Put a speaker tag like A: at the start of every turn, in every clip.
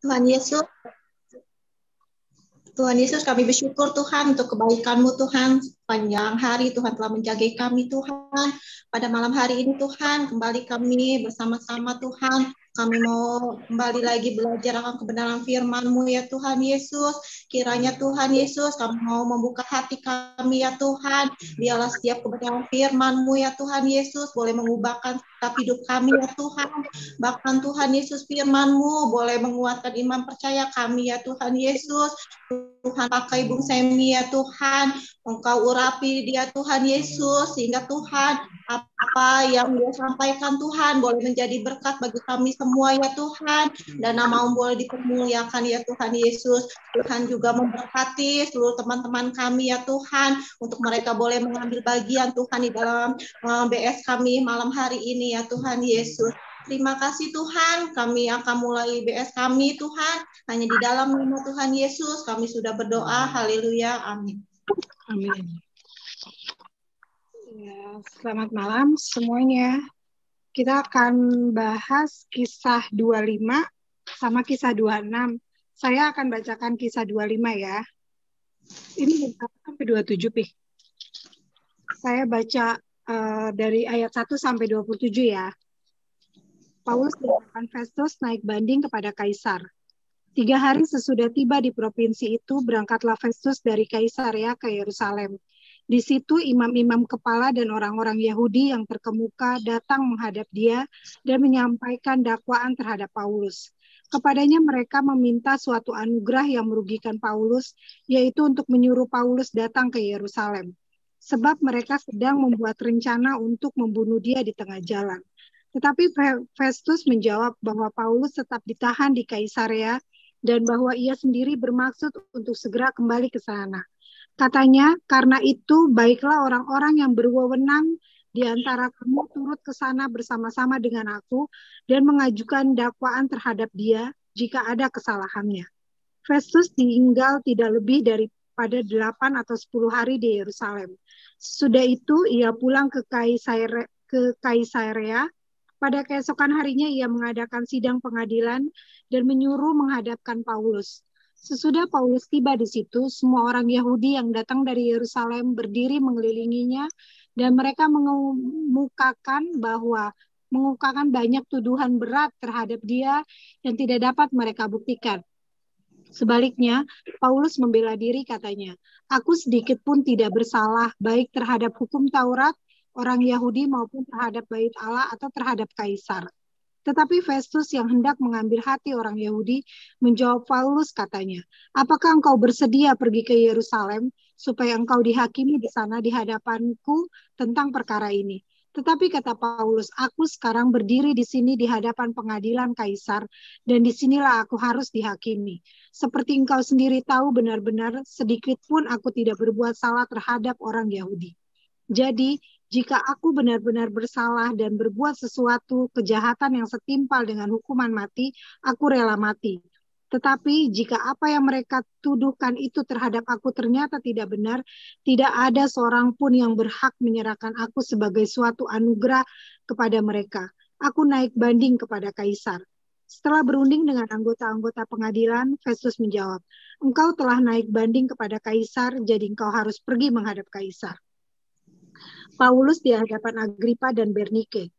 A: Tuhan Yesus, Tuhan Yesus kami bersyukur Tuhan untuk kebaikan-Mu Tuhan panjang hari Tuhan telah menjaga kami Tuhan pada malam hari ini Tuhan kembali kami bersama-sama Tuhan kami mau kembali lagi belajar akan kebenaran firman-Mu ya Tuhan Yesus. Kiranya Tuhan Yesus, kami mau membuka hati kami ya Tuhan. Biarlah setiap kebenaran firman-Mu ya Tuhan Yesus boleh mengubahkan tetap hidup kami ya Tuhan. Bahkan Tuhan Yesus firman-Mu boleh menguatkan iman percaya kami ya Tuhan Yesus. Tuhan pakai Bung Semi ya Tuhan Engkau urapi dia Tuhan Yesus sehingga Tuhan apa yang dia sampaikan Tuhan boleh menjadi berkat bagi kami semua ya Tuhan dan nama namamu boleh dipermuliakan ya Tuhan Yesus Tuhan juga memberkati seluruh teman-teman kami ya Tuhan untuk mereka boleh mengambil bagian Tuhan di dalam eh, BS kami malam hari ini ya Tuhan Yesus Terima kasih Tuhan, kami akan mulai BS kami Tuhan, hanya di dalam nama Tuhan Yesus kami sudah berdoa, haleluya, amin. Amin. Ya, selamat malam semuanya.
B: Kita akan bahas kisah 25 sama kisah 26. Saya akan bacakan kisah 25 ya. Ini sampai 27 pih. Saya baca uh, dari ayat 1 sampai 27 ya. Paulus dan Festus naik banding kepada kaisar. Tiga hari sesudah tiba di provinsi itu, berangkatlah Festus dari Kaisarea ke Yerusalem. Di situ imam-imam kepala dan orang-orang Yahudi yang terkemuka datang menghadap dia dan menyampaikan dakwaan terhadap Paulus. Kepadanya mereka meminta suatu anugerah yang merugikan Paulus, yaitu untuk menyuruh Paulus datang ke Yerusalem. Sebab mereka sedang membuat rencana untuk membunuh dia di tengah jalan. Tetapi Festus menjawab bahwa Paulus tetap ditahan di Kaisarea dan bahwa ia sendiri bermaksud untuk segera kembali ke sana. Katanya, karena itu baiklah orang-orang yang berwenang di antara kamu turut ke sana bersama-sama dengan aku dan mengajukan dakwaan terhadap dia jika ada kesalahannya. Festus tinggal tidak lebih daripada delapan atau sepuluh hari di Yerusalem. Sudah itu ia pulang ke Kaisarea, ke Kaisarea pada keesokan harinya ia mengadakan sidang pengadilan dan menyuruh menghadapkan Paulus. Sesudah Paulus tiba di situ, semua orang Yahudi yang datang dari Yerusalem berdiri mengelilinginya dan mereka mengemukakan bahwa mengukakan banyak tuduhan berat terhadap dia yang tidak dapat mereka buktikan. Sebaliknya, Paulus membela diri katanya, "Aku sedikit pun tidak bersalah baik terhadap hukum Taurat orang Yahudi maupun terhadap Bait Allah atau terhadap kaisar. Tetapi Festus yang hendak mengambil hati orang Yahudi menjawab Paulus katanya, "Apakah engkau bersedia pergi ke Yerusalem supaya engkau dihakimi di sana di hadapanku tentang perkara ini?" Tetapi kata Paulus, aku sekarang berdiri di sini di hadapan pengadilan Kaisar, dan disinilah aku harus dihakimi. Seperti engkau sendiri tahu benar-benar, sedikit pun aku tidak berbuat salah terhadap orang Yahudi. Jadi, jika aku benar-benar bersalah dan berbuat sesuatu kejahatan yang setimpal dengan hukuman mati, aku rela mati. Tetapi jika apa yang mereka tuduhkan itu terhadap aku ternyata tidak benar, tidak ada seorang pun yang berhak menyerahkan aku sebagai suatu anugerah kepada mereka. Aku naik banding kepada kaisar. Setelah berunding dengan anggota-anggota pengadilan, Festus menjawab, "Engkau telah naik banding kepada kaisar, jadi engkau harus pergi menghadap kaisar." Paulus di hadapan Agripa dan Bernike.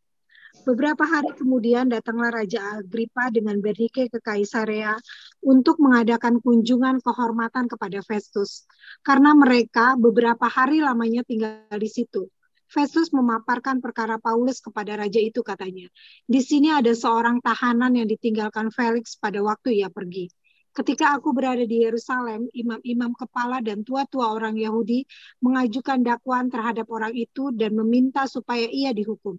B: Beberapa hari kemudian datanglah Raja Agripa dengan Bernike ke Kaisarea untuk mengadakan kunjungan kehormatan kepada Festus. Karena mereka beberapa hari lamanya tinggal di situ. Festus memaparkan perkara Paulus kepada raja itu katanya. Di sini ada seorang tahanan yang ditinggalkan Felix pada waktu ia pergi. Ketika aku berada di Yerusalem, imam-imam kepala dan tua-tua orang Yahudi mengajukan dakwaan terhadap orang itu dan meminta supaya ia dihukum.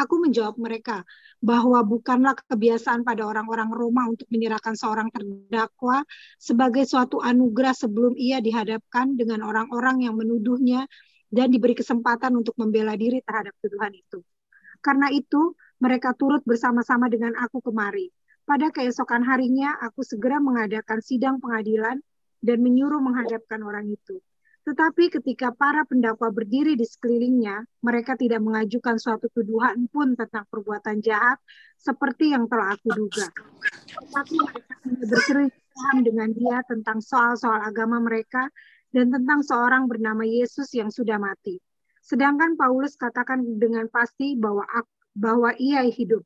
B: Aku menjawab mereka bahwa bukanlah kebiasaan pada orang-orang Roma untuk menyerahkan seorang terdakwa sebagai suatu anugerah sebelum ia dihadapkan dengan orang-orang yang menuduhnya dan diberi kesempatan untuk membela diri terhadap tuduhan itu. Karena itu, mereka turut bersama-sama dengan aku kemari pada keesokan harinya, aku segera mengadakan sidang pengadilan dan menyuruh menghadapkan orang itu. Tetapi ketika para pendakwa berdiri di sekelilingnya, mereka tidak mengajukan suatu tuduhan pun tentang perbuatan jahat seperti yang telah aku duga. Tetapi mereka hanya berselisih dengan dia tentang soal-soal agama mereka dan tentang seorang bernama Yesus yang sudah mati. Sedangkan Paulus katakan dengan pasti bahwa bahwa ia hidup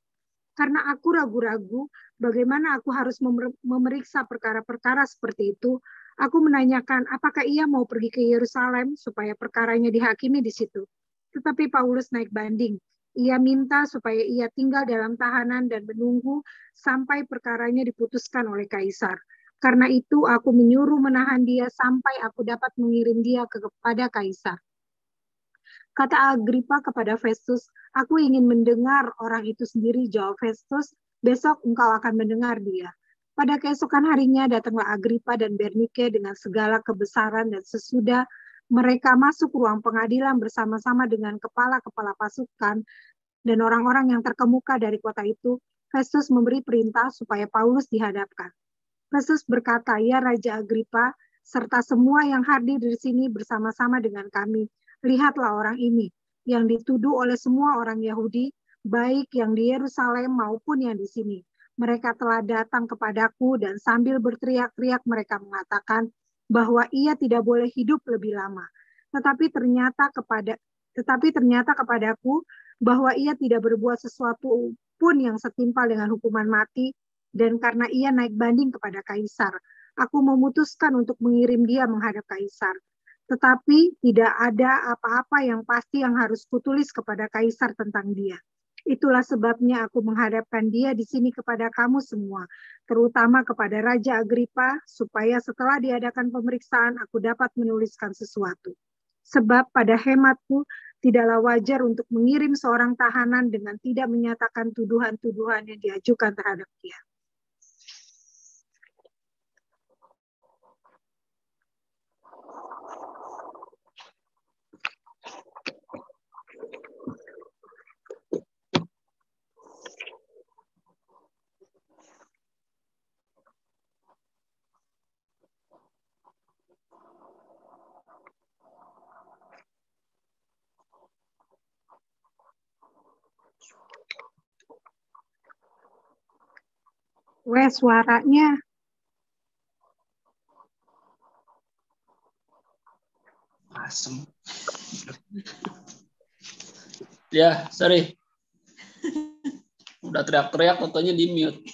B: karena aku ragu-ragu bagaimana aku harus memeriksa perkara-perkara seperti itu. Aku menanyakan apakah ia mau pergi ke Yerusalem supaya perkaranya dihakimi di situ. Tetapi Paulus naik banding. Ia minta supaya ia tinggal dalam tahanan dan menunggu sampai perkaranya diputuskan oleh kaisar. Karena itu aku menyuruh menahan dia sampai aku dapat mengirim dia kepada kaisar. Kata Agripa kepada Festus, aku ingin mendengar orang itu sendiri, jawab Festus, besok engkau akan mendengar dia. Pada keesokan harinya datanglah Agripa dan Bernike dengan segala kebesaran dan sesudah mereka masuk ruang pengadilan bersama-sama dengan kepala-kepala pasukan dan orang-orang yang terkemuka dari kota itu, Festus memberi perintah supaya Paulus dihadapkan. Festus berkata, "Ya Raja Agripa, serta semua yang hadir di sini bersama-sama dengan kami, lihatlah orang ini yang dituduh oleh semua orang Yahudi, baik yang di Yerusalem maupun yang di sini. Mereka telah datang kepadaku dan sambil berteriak-teriak mereka mengatakan bahwa ia tidak boleh hidup lebih lama. Tetapi ternyata kepada tetapi ternyata kepadaku bahwa ia tidak berbuat sesuatu pun yang setimpal dengan hukuman mati dan karena ia naik banding kepada kaisar, aku memutuskan untuk mengirim dia menghadap kaisar tetapi tidak ada apa-apa yang pasti yang harus kutulis kepada kaisar tentang dia. Itulah sebabnya aku menghadapkan dia di sini kepada kamu semua, terutama kepada Raja Agripa, supaya setelah diadakan pemeriksaan aku dapat menuliskan sesuatu. Sebab pada hematku tidaklah wajar untuk mengirim seorang tahanan dengan tidak menyatakan tuduhan-tuduhan yang diajukan terhadap dia. Wes suaranya.
C: Asem. ya, sorry. Udah teriak-teriak, fotonya di mute.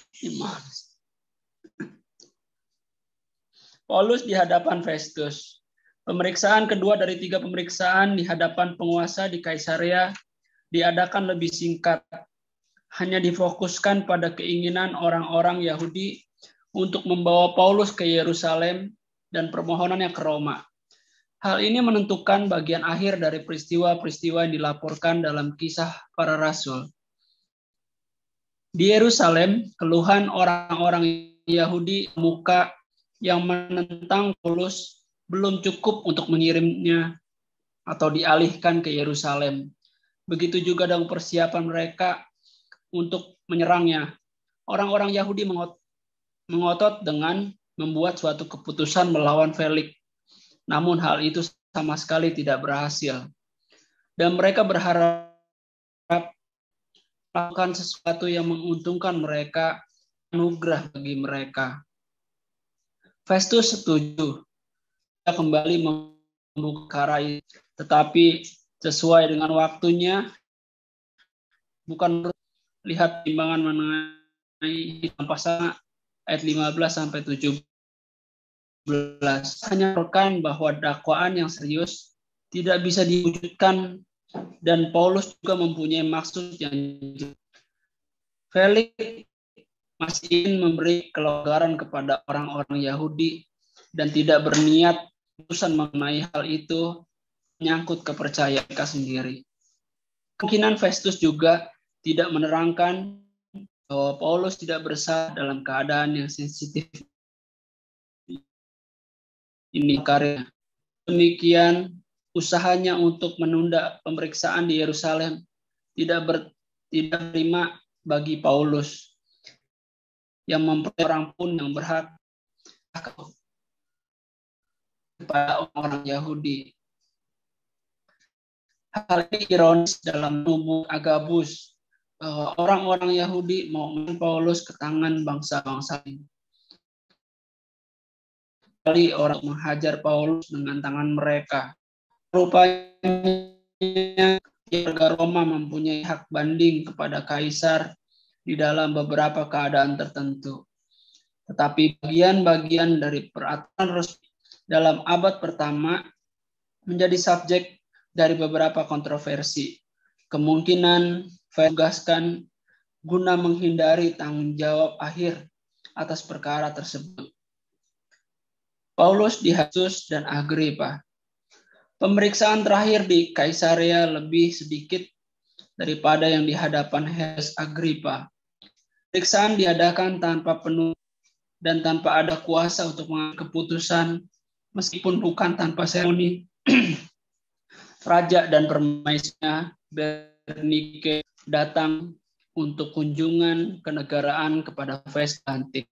C: Paulus di hadapan Festus. Pemeriksaan kedua dari tiga pemeriksaan di hadapan penguasa di Kaisaria diadakan lebih singkat hanya difokuskan pada keinginan orang-orang Yahudi untuk membawa Paulus ke Yerusalem dan permohonannya ke Roma. Hal ini menentukan bagian akhir dari peristiwa-peristiwa yang dilaporkan dalam kisah para rasul. Di Yerusalem, keluhan orang-orang Yahudi muka yang menentang Paulus belum cukup untuk mengirimnya atau dialihkan ke Yerusalem. Begitu juga dengan persiapan mereka untuk menyerangnya. Orang-orang Yahudi mengotot dengan membuat suatu keputusan melawan Felix. Namun hal itu sama sekali tidak berhasil. Dan mereka berharap melakukan sesuatu yang menguntungkan mereka, anugerah bagi mereka. Festus setuju dia kembali membuka rai, tetapi sesuai dengan waktunya, bukan lihat timbangan mengenai pasal ayat 15 sampai 17 hanya rekan bahwa dakwaan yang serius tidak bisa diwujudkan dan Paulus juga mempunyai maksud yang Felix masih ingin memberi kelonggaran kepada orang-orang Yahudi dan tidak berniat urusan mengenai hal itu menyangkut kepercayaan mereka sendiri. Kemungkinan Festus juga tidak menerangkan bahwa Paulus tidak bersalah dalam keadaan yang sensitif ini karya. Demikian usahanya untuk menunda pemeriksaan di Yerusalem tidak ber, tidak terima bagi Paulus yang memperoleh orang pun yang berhak kepada orang Yahudi. Hal ini ironis dalam tubuh Agabus Eh, orang-orang Yahudi mau Paulus ke tangan bangsa-bangsa lain. Kali orang menghajar Paulus dengan tangan mereka. Rupanya warga Roma mempunyai hak banding kepada kaisar di dalam beberapa keadaan tertentu. Tetapi bagian-bagian dari peraturan resmi dalam abad pertama menjadi subjek dari beberapa kontroversi. Kemungkinan Vegaskan guna menghindari tanggung jawab akhir atas perkara tersebut. Paulus dihasus dan Agripa. Pemeriksaan terakhir di Kaisarea lebih sedikit daripada yang dihadapan Hes Agripa. Pemeriksaan diadakan tanpa penuh dan tanpa ada kuasa untuk mengambil keputusan meskipun bukan tanpa seremoni. Raja dan permaisnya Bernike datang untuk kunjungan kenegaraan kepada Festus antik.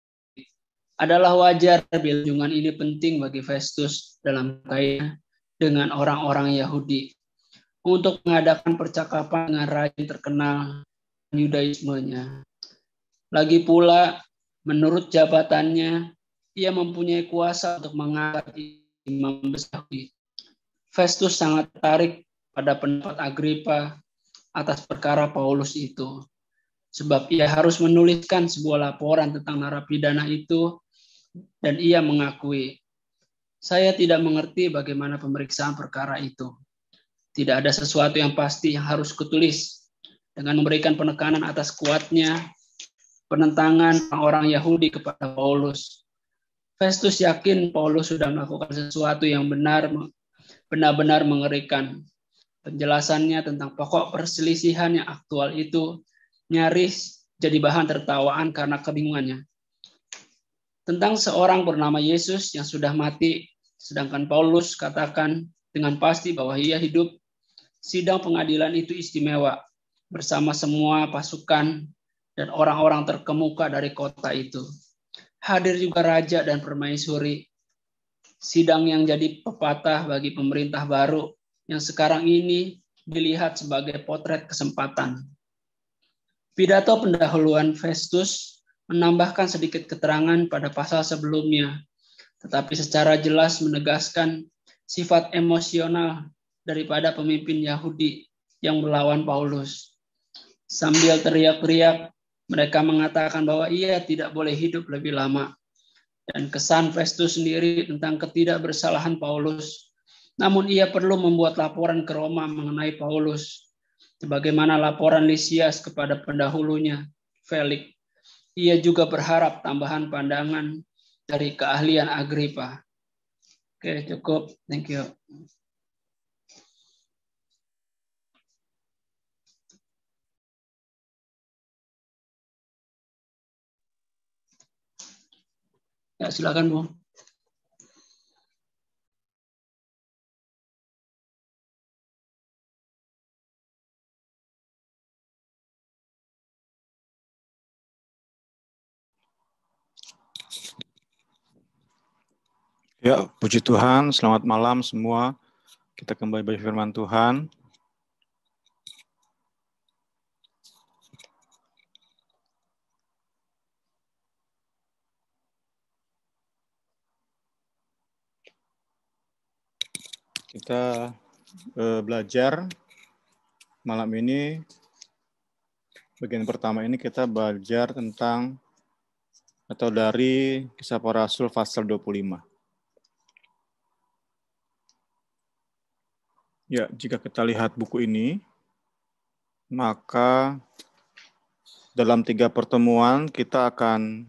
C: Adalah wajar bila kunjungan ini penting bagi Festus dalam kaitan dengan orang-orang Yahudi untuk mengadakan percakapan dengan raja terkenal Yudaismenya. Lagi pula, menurut jabatannya, ia mempunyai kuasa untuk mengangkat imam besar. Festus sangat tertarik pada pendapat Agripa atas perkara Paulus itu. Sebab ia harus menuliskan sebuah laporan tentang narapidana itu dan ia mengakui, saya tidak mengerti bagaimana pemeriksaan perkara itu. Tidak ada sesuatu yang pasti yang harus kutulis. Dengan memberikan penekanan atas kuatnya penentangan orang Yahudi kepada Paulus. Festus yakin Paulus sudah melakukan sesuatu yang benar benar mengerikan. Penjelasannya tentang pokok perselisihan yang aktual itu nyaris jadi bahan tertawaan karena kebingungannya. Tentang seorang bernama Yesus yang sudah mati, sedangkan Paulus katakan dengan pasti bahwa ia hidup, sidang pengadilan itu istimewa bersama semua pasukan dan orang-orang terkemuka dari kota itu. Hadir juga raja dan permaisuri sidang yang jadi pepatah bagi pemerintah baru yang sekarang ini dilihat sebagai potret kesempatan. Pidato pendahuluan Festus menambahkan sedikit keterangan pada pasal sebelumnya, tetapi secara jelas menegaskan sifat emosional daripada pemimpin Yahudi yang melawan Paulus. Sambil teriak-teriak, mereka mengatakan bahwa ia tidak boleh hidup lebih lama. Dan kesan Festus sendiri tentang ketidakbersalahan Paulus namun ia perlu membuat laporan ke Roma mengenai Paulus, sebagaimana laporan Lisias kepada pendahulunya, Felix. Ia juga berharap tambahan pandangan dari keahlian Agripa. Oke, cukup. Thank you.
D: Ya, silakan Bu. Ya, puji Tuhan. Selamat malam semua. Kita kembali bagi firman Tuhan. Kita uh, belajar malam ini. Bagian pertama ini kita belajar tentang atau dari kisah para rasul pasal 25. Ya, jika kita lihat buku ini, maka dalam tiga pertemuan kita akan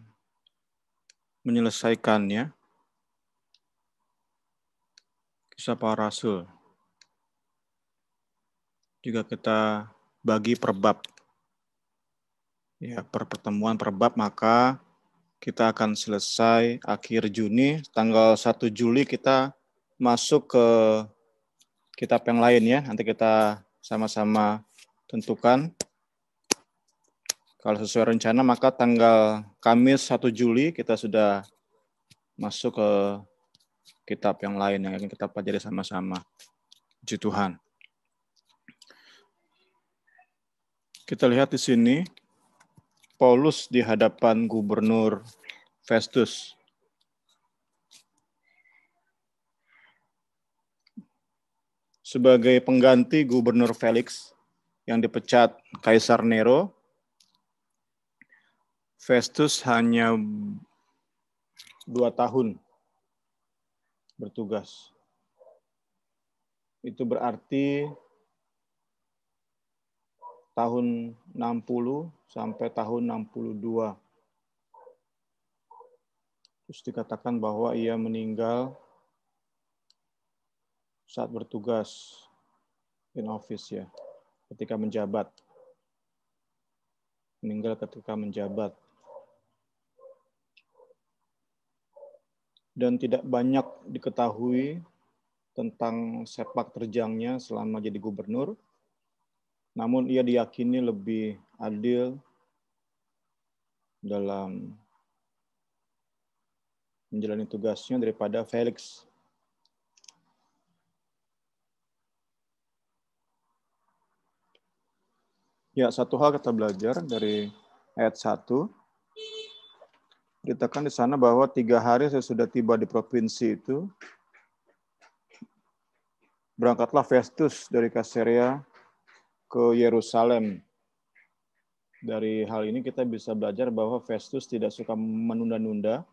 D: menyelesaikannya. Kisah para rasul. Jika kita bagi per bab, ya per pertemuan per bab maka kita akan selesai akhir Juni, tanggal 1 Juli kita masuk ke kitab yang lain ya. Nanti kita sama-sama tentukan. Kalau sesuai rencana maka tanggal Kamis 1 Juli kita sudah masuk ke kitab yang lain yang akan kita pelajari sama-sama. Puji Tuhan. Kita lihat di sini Paulus di hadapan gubernur Festus. sebagai pengganti Gubernur Felix yang dipecat Kaisar Nero. Festus hanya dua tahun bertugas. Itu berarti tahun 60 sampai tahun 62. Terus dikatakan bahwa ia meninggal saat bertugas in office ya, ketika menjabat. Meninggal ketika menjabat. Dan tidak banyak diketahui tentang sepak terjangnya selama jadi gubernur. Namun ia diyakini lebih adil dalam menjalani tugasnya daripada Felix Ya, satu hal kita belajar dari ayat 1. Ditekan di sana bahwa tiga hari saya sudah tiba di provinsi itu. Berangkatlah Festus dari Kaseria ke Yerusalem. Dari hal ini kita bisa belajar bahwa Festus tidak suka menunda-nunda.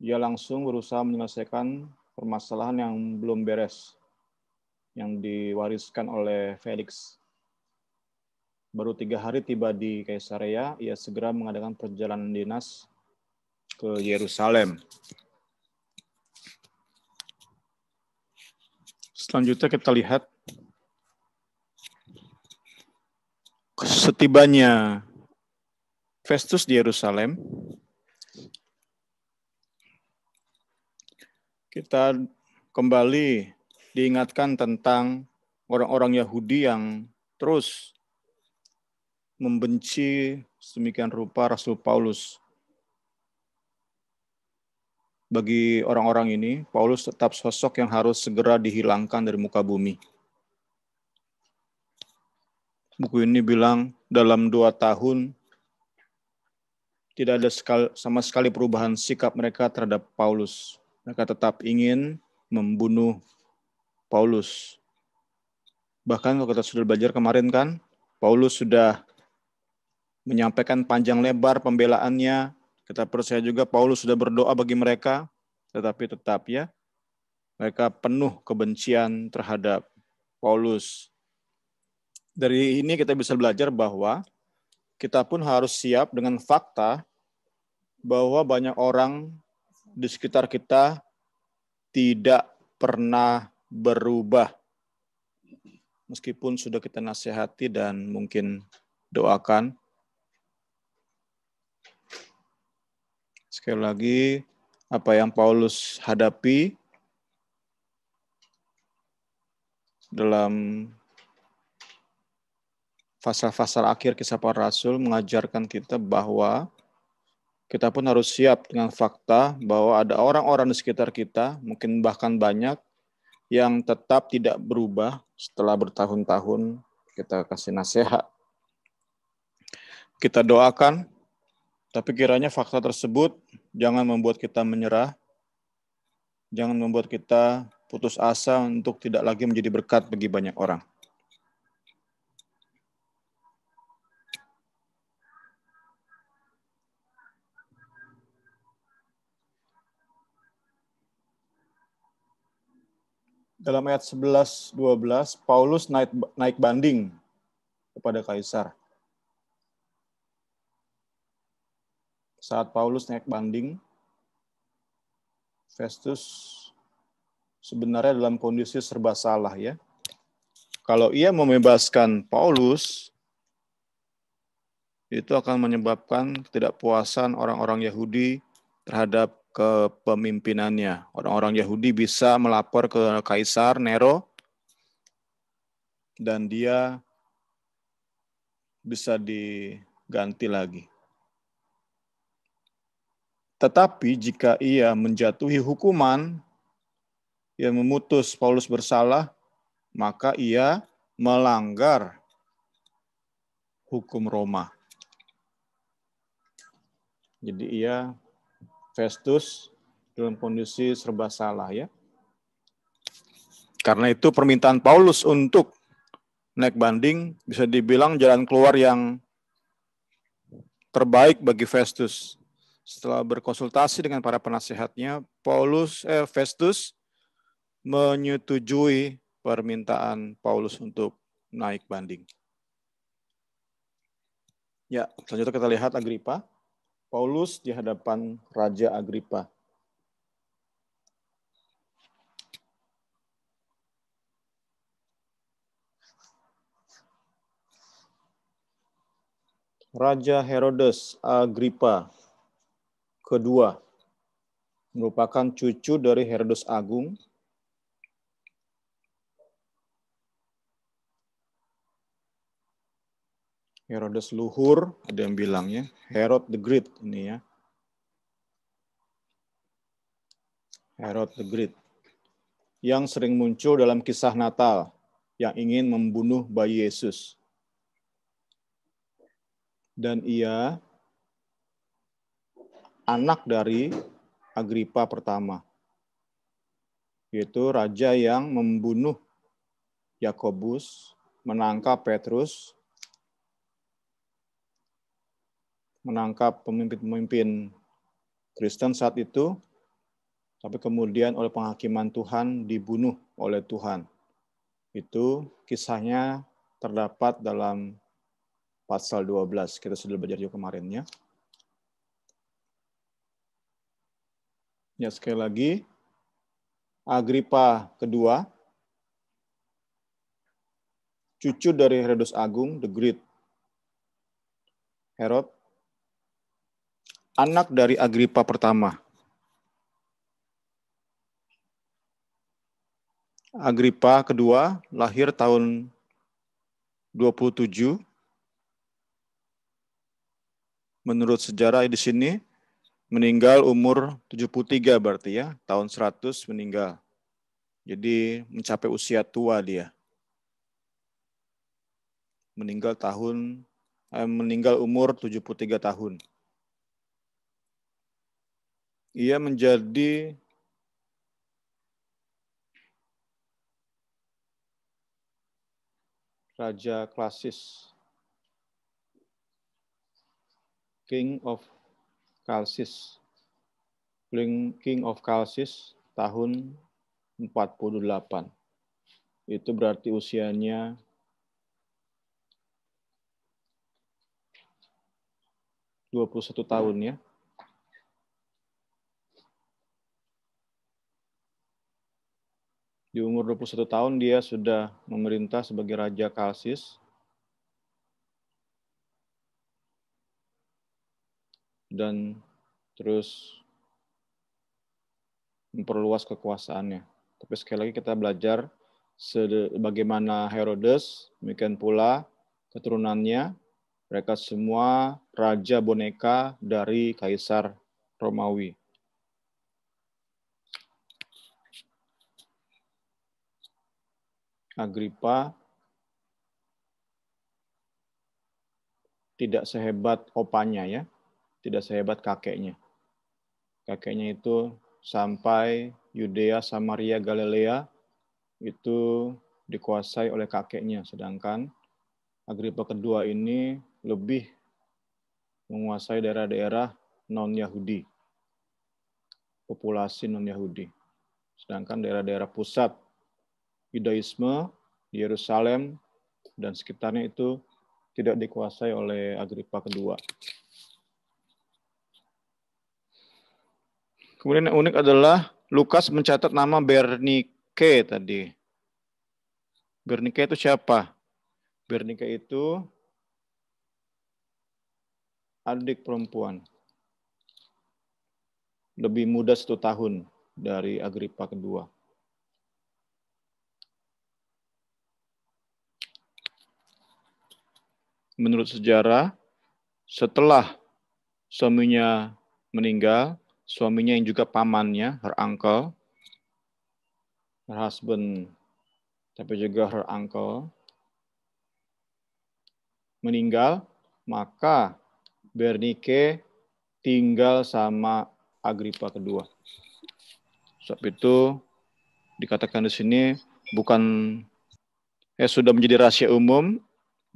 D: Ia langsung berusaha menyelesaikan permasalahan yang belum beres, yang diwariskan oleh Felix Baru tiga hari tiba di Kaisarea, ia segera mengadakan perjalanan dinas ke Yerusalem. Selanjutnya kita lihat setibanya Festus di Yerusalem, kita kembali diingatkan tentang orang-orang Yahudi yang terus membenci semikian rupa Rasul Paulus. Bagi orang-orang ini, Paulus tetap sosok yang harus segera dihilangkan dari muka bumi. Buku ini bilang dalam dua tahun tidak ada sekali, sama sekali perubahan sikap mereka terhadap Paulus. Mereka tetap ingin membunuh Paulus. Bahkan kalau kita sudah belajar kemarin kan, Paulus sudah menyampaikan panjang lebar pembelaannya. Kita percaya juga Paulus sudah berdoa bagi mereka, tetapi tetap ya, mereka penuh kebencian terhadap Paulus. Dari ini kita bisa belajar bahwa kita pun harus siap dengan fakta bahwa banyak orang di sekitar kita tidak pernah berubah. Meskipun sudah kita nasihati dan mungkin doakan, Sekali lagi, apa yang Paulus hadapi dalam pasal-pasal akhir kisah para rasul mengajarkan kita bahwa kita pun harus siap dengan fakta bahwa ada orang-orang di sekitar kita, mungkin bahkan banyak, yang tetap tidak berubah setelah bertahun-tahun kita kasih nasihat. Kita doakan tapi kiranya fakta tersebut jangan membuat kita menyerah, jangan membuat kita putus asa untuk tidak lagi menjadi berkat bagi banyak orang. Dalam ayat 11-12, Paulus naik, naik banding kepada Kaisar. saat Paulus naik banding, Festus sebenarnya dalam kondisi serba salah ya. Kalau ia membebaskan Paulus, itu akan menyebabkan ketidakpuasan orang-orang Yahudi terhadap kepemimpinannya. Orang-orang Yahudi bisa melapor ke Kaisar Nero dan dia bisa diganti lagi. Tetapi jika ia menjatuhi hukuman yang memutus Paulus bersalah, maka ia melanggar hukum Roma. Jadi ia Festus dalam kondisi serba salah ya. Karena itu permintaan Paulus untuk naik banding bisa dibilang jalan keluar yang terbaik bagi Festus setelah berkonsultasi dengan para penasehatnya, Paulus eh, Festus menyetujui permintaan Paulus untuk naik banding. Ya, selanjutnya kita lihat Agripa. Paulus di hadapan Raja Agripa. Raja Herodes Agripa kedua merupakan cucu dari Herodes Agung. Herodes Luhur, ada yang bilangnya, Herod the Great ini ya. Herod the Great yang sering muncul dalam kisah Natal yang ingin membunuh bayi Yesus. Dan ia anak dari Agripa pertama, yaitu raja yang membunuh Yakobus, menangkap Petrus, menangkap pemimpin-pemimpin Kristen saat itu, tapi kemudian oleh penghakiman Tuhan dibunuh oleh Tuhan. Itu kisahnya terdapat dalam pasal 12. Kita sudah belajar juga kemarin Ya, sekali lagi. Agripa kedua, cucu dari Herodes Agung, the Great Herod, anak dari Agripa pertama. Agripa kedua lahir tahun 27. Menurut sejarah di sini, meninggal umur 73 berarti ya, tahun 100 meninggal. Jadi mencapai usia tua dia. Meninggal tahun eh, meninggal umur 73 tahun. Ia menjadi raja klasis King of Kalsis, King of Kalsis tahun 48. Itu berarti usianya 21 tahun ya. Di umur 21 tahun dia sudah memerintah sebagai Raja Kalsis dan terus memperluas kekuasaannya. Tapi sekali lagi kita belajar bagaimana Herodes, demikian pula keturunannya, mereka semua raja boneka dari Kaisar Romawi. Agripa tidak sehebat opanya ya, tidak sehebat kakeknya. Kakeknya itu sampai Yudea, Samaria, Galilea itu dikuasai oleh kakeknya. Sedangkan Agripa kedua ini lebih menguasai daerah-daerah non-Yahudi. Populasi non-Yahudi. Sedangkan daerah-daerah pusat Yudaisme Yerusalem dan sekitarnya itu tidak dikuasai oleh Agripa kedua. Kemudian yang unik adalah Lukas mencatat nama Bernike tadi. Bernike itu siapa? Bernike itu adik perempuan. Lebih muda satu tahun dari Agripa kedua. Menurut sejarah, setelah suaminya meninggal, suaminya yang juga pamannya, her uncle, her husband, tapi juga her uncle, meninggal, maka Bernike tinggal sama Agripa kedua. Sebab itu dikatakan di sini bukan eh, sudah menjadi rahasia umum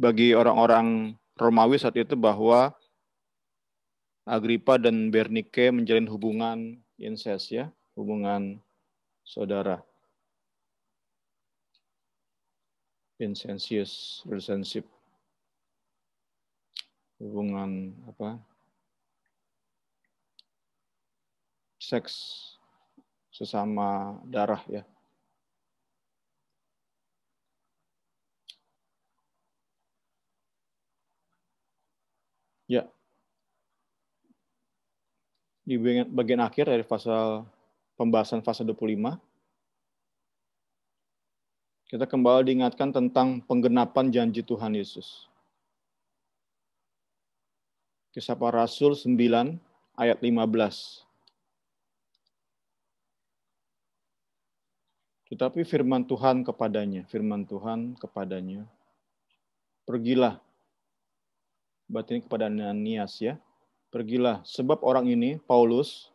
D: bagi orang-orang Romawi saat itu bahwa Agripa dan Bernike menjalin hubungan inses ya, hubungan saudara. Insensius relationship. Hubungan apa? Seks sesama darah ya. di bagian, bagian akhir dari pasal pembahasan fase 25. Kita kembali diingatkan tentang penggenapan janji Tuhan Yesus. Kisah para Rasul 9 ayat 15. Tetapi firman Tuhan kepadanya, firman Tuhan kepadanya, pergilah. Berarti ini kepada Ananias ya, Pergilah, sebab orang ini, Paulus,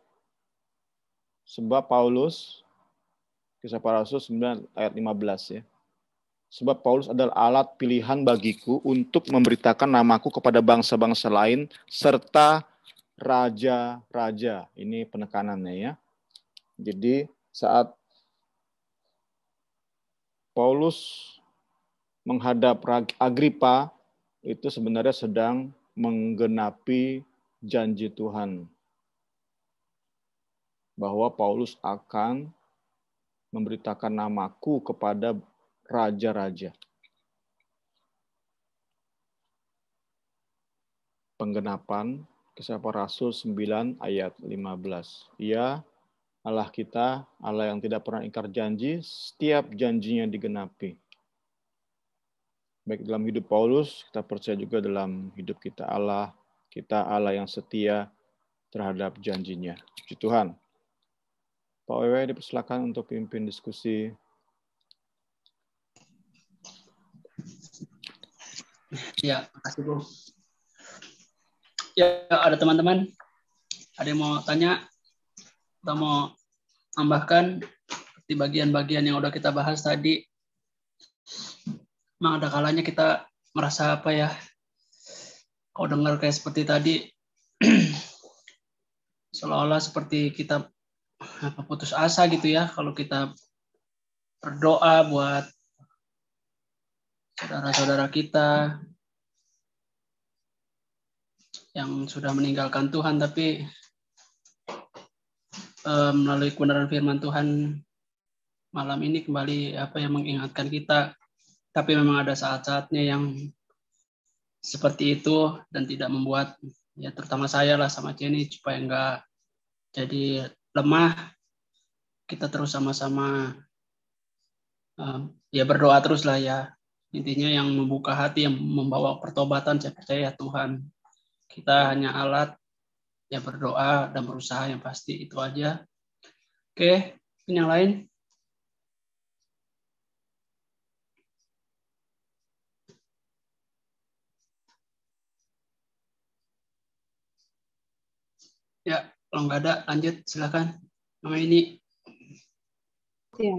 D: sebab Paulus, kisah para rasul 9 ayat 15 ya. Sebab Paulus adalah alat pilihan bagiku untuk memberitakan namaku kepada bangsa-bangsa lain serta raja-raja. Ini penekanannya ya. Jadi saat Paulus menghadap Agripa itu sebenarnya sedang menggenapi janji Tuhan bahwa Paulus akan memberitakan namaku kepada raja-raja. Penggenapan Kisah Rasul 9 ayat 15. Ia ya, Allah kita, Allah yang tidak pernah ingkar janji, setiap janjinya digenapi. Baik dalam hidup Paulus, kita percaya juga dalam hidup kita Allah kita Allah yang setia terhadap janjinya. Puji Tuhan. Pak Wewe dipersilakan untuk pimpin diskusi.
C: Ya, kasih Bu. Ya, ada teman-teman. Ada yang mau tanya? atau mau tambahkan di bagian-bagian yang udah kita bahas tadi. Memang ada kalanya kita merasa apa ya, kau dengar kayak seperti tadi seolah-olah seperti kita apa putus asa gitu ya kalau kita berdoa buat saudara-saudara kita yang sudah meninggalkan Tuhan tapi eh, melalui kebenaran firman Tuhan malam ini kembali apa yang mengingatkan kita tapi memang ada saat-saatnya yang seperti itu dan tidak membuat ya terutama saya lah sama Jenny supaya enggak jadi lemah kita terus sama-sama uh, ya berdoa terus lah ya intinya yang membuka hati yang membawa pertobatan saya percaya ya Tuhan kita hanya alat ya berdoa dan berusaha yang pasti itu aja oke ini yang lain Kalau nggak ada, lanjut silakan. Nama ini.
B: Ya.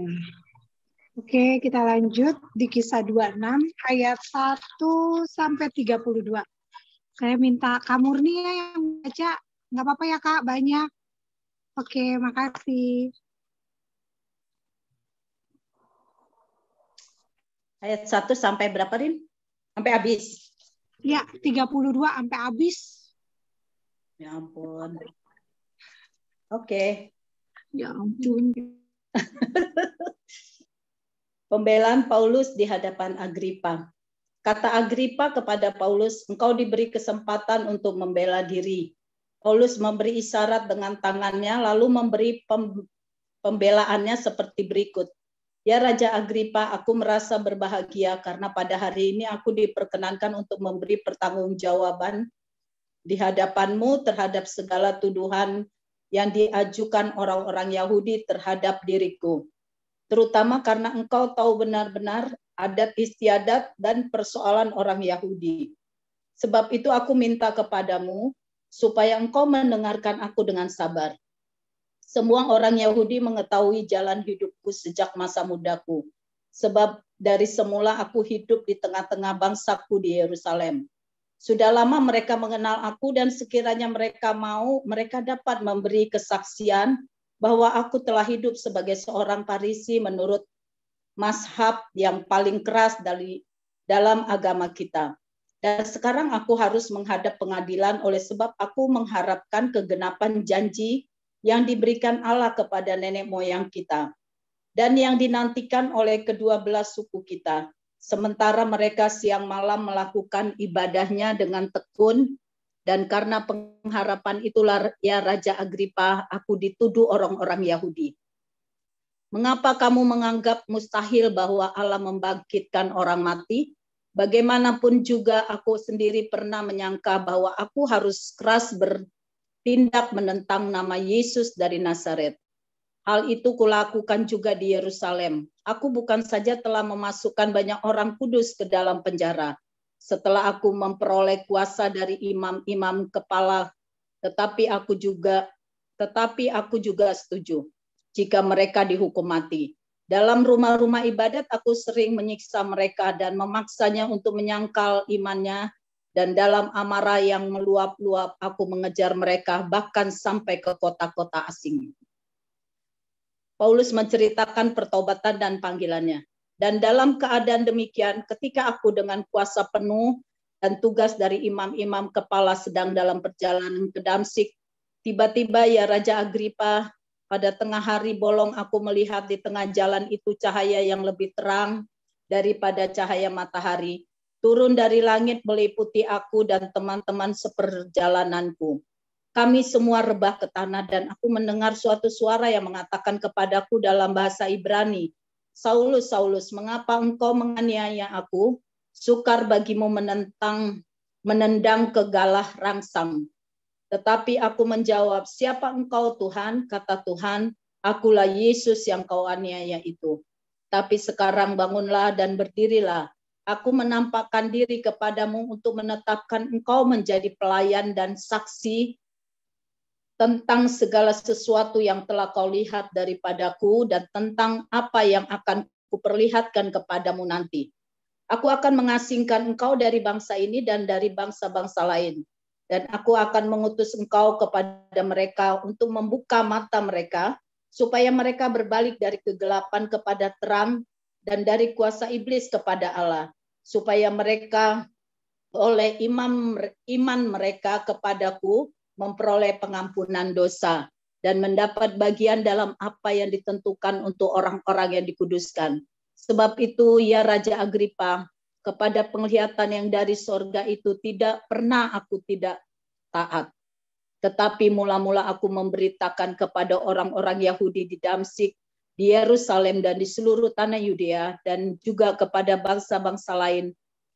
B: Oke, kita lanjut di kisah 26 ayat 1 sampai 32. Saya minta Kak ya yang baca. Nggak apa-apa ya Kak, banyak. Oke,
E: makasih. Ayat 1 sampai berapa, Rin? Sampai habis? Ya, 32 sampai habis. Ya ampun. Oke. Ya ampun. Pembelaan Paulus di hadapan Agripa. Kata Agripa kepada Paulus, "Engkau diberi kesempatan untuk membela diri." Paulus memberi isyarat dengan tangannya, lalu memberi pem pembelaannya seperti berikut: "Ya Raja Agripa, aku merasa berbahagia karena pada hari ini aku diperkenankan untuk memberi pertanggungjawaban di hadapanmu terhadap segala tuduhan yang diajukan orang-orang Yahudi terhadap diriku. Terutama karena engkau tahu benar-benar adat istiadat dan persoalan orang Yahudi. Sebab itu aku minta kepadamu supaya engkau mendengarkan aku dengan sabar. Semua orang Yahudi mengetahui jalan hidupku sejak masa mudaku. Sebab dari semula aku hidup di tengah-tengah bangsaku di Yerusalem sudah lama mereka mengenal aku dan sekiranya mereka mau, mereka dapat memberi kesaksian bahwa aku telah hidup sebagai seorang Parisi menurut mashab yang paling keras dari dalam agama kita. Dan sekarang aku harus menghadap pengadilan oleh sebab aku mengharapkan kegenapan janji yang diberikan Allah kepada nenek moyang kita dan yang dinantikan oleh kedua belas suku kita sementara mereka siang malam melakukan ibadahnya dengan tekun dan karena pengharapan itulah ya Raja Agripa aku dituduh orang-orang Yahudi. Mengapa kamu menganggap mustahil bahwa Allah membangkitkan orang mati? Bagaimanapun juga aku sendiri pernah menyangka bahwa aku harus keras bertindak menentang nama Yesus dari Nazaret. Hal itu kulakukan juga di Yerusalem aku bukan saja telah memasukkan banyak orang kudus ke dalam penjara setelah aku memperoleh kuasa dari imam-imam kepala tetapi aku juga tetapi aku juga setuju jika mereka dihukum mati dalam rumah-rumah ibadat aku sering menyiksa mereka dan memaksanya untuk menyangkal imannya dan dalam amarah yang meluap-luap aku mengejar mereka bahkan sampai ke kota-kota asing Paulus menceritakan pertobatan dan panggilannya. Dan dalam keadaan demikian, ketika aku dengan kuasa penuh dan tugas dari imam-imam kepala sedang dalam perjalanan ke Damsik, tiba-tiba ya Raja Agripa, pada tengah hari bolong aku melihat di tengah jalan itu cahaya yang lebih terang daripada cahaya matahari. Turun dari langit meliputi aku dan teman-teman seperjalananku kami semua rebah ke tanah dan aku mendengar suatu suara yang mengatakan kepadaku dalam bahasa Ibrani, Saulus, Saulus, mengapa engkau menganiaya aku? Sukar bagimu menentang, menendang ke galah rangsang. Tetapi aku menjawab, siapa engkau Tuhan? Kata Tuhan, akulah Yesus yang kau aniaya itu. Tapi sekarang bangunlah dan berdirilah. Aku menampakkan diri kepadamu untuk menetapkan engkau menjadi pelayan dan saksi tentang segala sesuatu yang telah kau lihat daripadaku dan tentang apa yang akan kuperlihatkan kepadamu nanti. Aku akan mengasingkan engkau dari bangsa ini dan dari bangsa-bangsa lain. Dan aku akan mengutus engkau kepada mereka untuk membuka mata mereka, supaya mereka berbalik dari kegelapan kepada terang dan dari kuasa iblis kepada Allah, supaya mereka oleh iman, iman mereka kepadaku memperoleh pengampunan dosa dan mendapat bagian dalam apa yang ditentukan untuk orang-orang yang dikuduskan. Sebab itu, ya Raja Agripa, kepada penglihatan yang dari sorga itu tidak pernah aku tidak taat. Tetapi mula-mula aku memberitakan kepada orang-orang Yahudi di Damsik, di Yerusalem, dan di seluruh tanah Yudea, dan juga kepada bangsa-bangsa lain,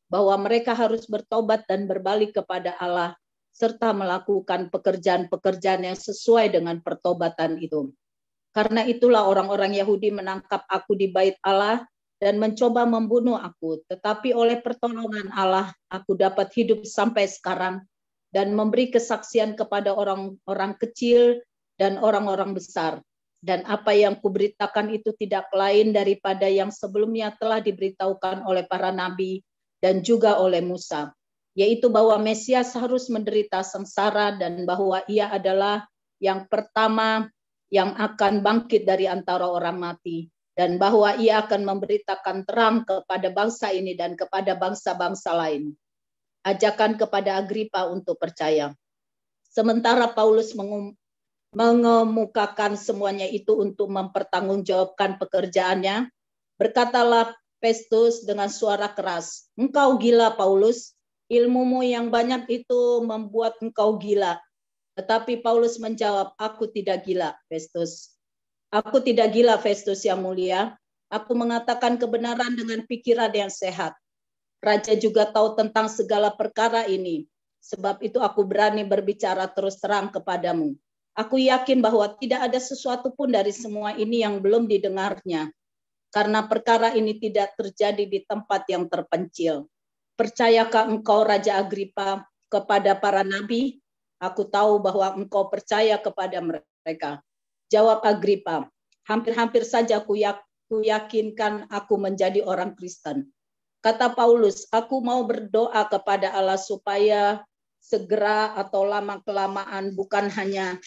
E: bahwa mereka harus bertobat dan berbalik kepada Allah, serta melakukan pekerjaan-pekerjaan yang sesuai dengan pertobatan itu. Karena itulah orang-orang Yahudi menangkap aku di bait Allah dan mencoba membunuh aku, tetapi oleh pertolongan Allah aku dapat hidup sampai sekarang dan memberi kesaksian kepada orang-orang kecil dan orang-orang besar. Dan apa yang kuberitakan itu tidak lain daripada yang sebelumnya telah diberitahukan oleh para nabi dan juga oleh Musa yaitu bahwa Mesias harus menderita sengsara dan bahwa ia adalah yang pertama yang akan bangkit dari antara orang mati dan bahwa ia akan memberitakan terang kepada bangsa ini dan kepada bangsa-bangsa lain. Ajakan kepada Agripa untuk percaya. Sementara Paulus mengemukakan semuanya itu untuk mempertanggungjawabkan pekerjaannya, berkatalah Festus dengan suara keras, "Engkau gila, Paulus, ilmumu yang banyak itu membuat engkau gila. Tetapi Paulus menjawab, aku tidak gila, Festus. Aku tidak gila, Festus yang mulia. Aku mengatakan kebenaran dengan pikiran yang sehat. Raja juga tahu tentang segala perkara ini. Sebab itu aku berani berbicara terus terang kepadamu. Aku yakin bahwa tidak ada sesuatu pun dari semua ini yang belum didengarnya. Karena perkara ini tidak terjadi di tempat yang terpencil Percayakah engkau Raja Agripa kepada para nabi? Aku tahu bahwa engkau percaya kepada mereka. Jawab Agripa, hampir-hampir saja ku yakinkan aku menjadi orang Kristen. Kata Paulus, aku mau berdoa kepada Allah supaya segera atau lama-kelamaan bukan hanya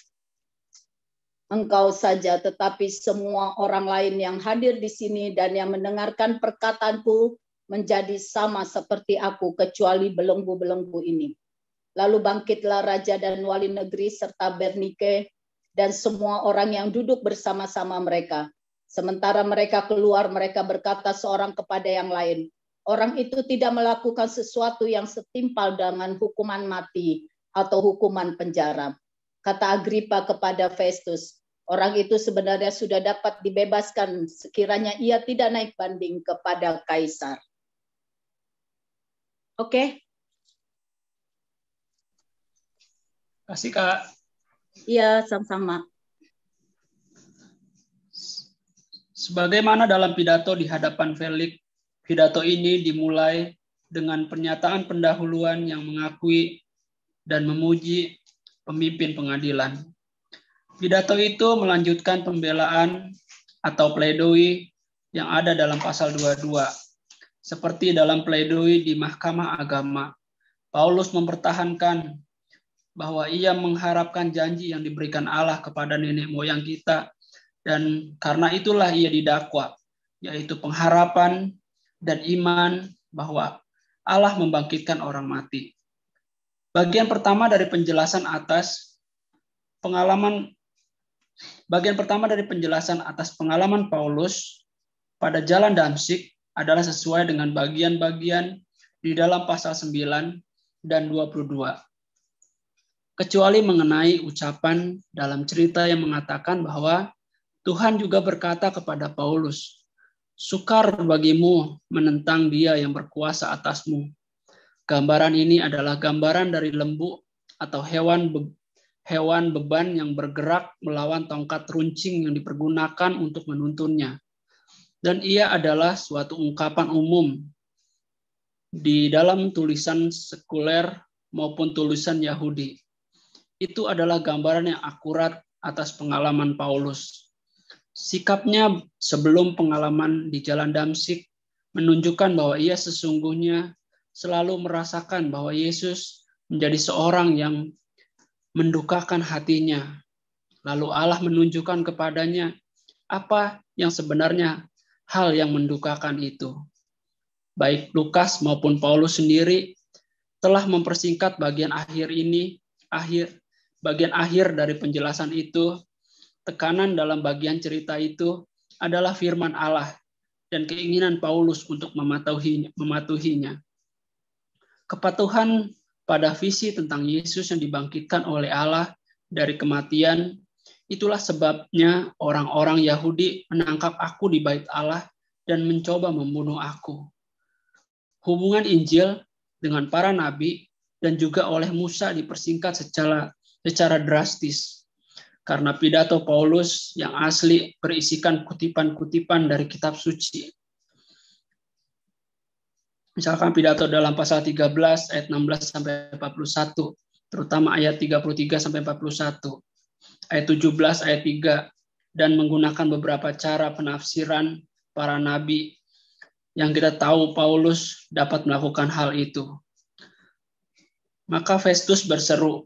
E: engkau saja, tetapi semua orang lain yang hadir di sini dan yang mendengarkan perkataanku menjadi sama seperti aku kecuali belenggu-belenggu ini. Lalu bangkitlah raja dan wali negeri serta Bernike dan semua orang yang duduk bersama-sama mereka. Sementara mereka keluar, mereka berkata seorang kepada yang lain, orang itu tidak melakukan sesuatu yang setimpal dengan hukuman mati atau hukuman penjara. Kata Agripa kepada Festus, orang itu sebenarnya sudah dapat dibebaskan sekiranya ia tidak naik banding kepada kaisar. Oke. Okay. Kasih Kak. Iya, sama-sama.
C: Sebagaimana dalam pidato di hadapan Felix, pidato ini dimulai dengan pernyataan pendahuluan yang mengakui dan memuji pemimpin pengadilan. Pidato itu melanjutkan pembelaan atau pledoi yang ada dalam pasal 22 seperti dalam pledoi di Mahkamah Agama. Paulus mempertahankan bahwa ia mengharapkan janji yang diberikan Allah kepada nenek moyang kita dan karena itulah ia didakwa yaitu pengharapan dan iman bahwa Allah membangkitkan orang mati. Bagian pertama dari penjelasan atas pengalaman bagian pertama dari penjelasan atas pengalaman Paulus pada jalan Damsik adalah sesuai dengan bagian-bagian di dalam pasal 9 dan 22. Kecuali mengenai ucapan dalam cerita yang mengatakan bahwa Tuhan juga berkata kepada Paulus, "Sukar bagimu menentang dia yang berkuasa atasmu." Gambaran ini adalah gambaran dari lembu atau hewan be hewan beban yang bergerak melawan tongkat runcing yang dipergunakan untuk menuntunnya dan ia adalah suatu ungkapan umum di dalam tulisan sekuler maupun tulisan Yahudi. Itu adalah gambaran yang akurat atas pengalaman Paulus. Sikapnya sebelum pengalaman di Jalan Damsik menunjukkan bahwa ia sesungguhnya selalu merasakan bahwa Yesus menjadi seorang yang mendukakan hatinya. Lalu Allah menunjukkan kepadanya apa yang sebenarnya hal yang mendukakan itu. Baik Lukas maupun Paulus sendiri telah mempersingkat bagian akhir ini, akhir bagian akhir dari penjelasan itu. Tekanan dalam bagian cerita itu adalah firman Allah dan keinginan Paulus untuk mematuhinya. mematuhinya. Kepatuhan pada visi tentang Yesus yang dibangkitkan oleh Allah dari kematian Itulah sebabnya orang-orang Yahudi menangkap aku di bait Allah dan mencoba membunuh aku. Hubungan Injil dengan para nabi dan juga oleh Musa dipersingkat secara secara drastis. Karena pidato Paulus yang asli berisikan kutipan-kutipan dari kitab suci. Misalkan pidato dalam pasal 13 ayat 16 sampai 41, terutama ayat 33 sampai 41 ayat 17 ayat 3 dan menggunakan beberapa cara penafsiran para nabi yang kita tahu Paulus dapat melakukan hal itu. Maka Festus berseru,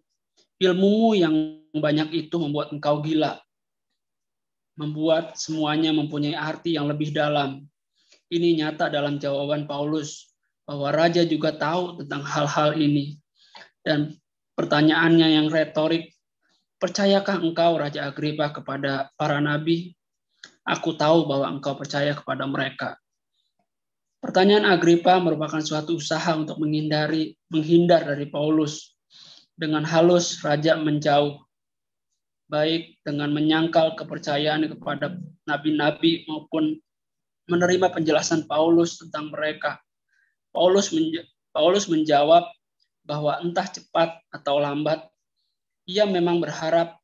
C: ilmumu yang banyak itu membuat engkau gila, membuat semuanya mempunyai arti yang lebih dalam. Ini nyata dalam jawaban Paulus bahwa raja juga tahu tentang hal-hal ini. Dan pertanyaannya yang retorik Percayakah engkau, Raja Agripa, kepada para nabi? Aku tahu bahwa engkau percaya kepada mereka. Pertanyaan Agripa merupakan suatu usaha untuk menghindari menghindar dari Paulus. Dengan halus, Raja menjauh, baik dengan menyangkal kepercayaan kepada nabi-nabi maupun menerima penjelasan Paulus tentang mereka. Paulus, menjawab bahwa entah cepat atau lambat, ia memang berharap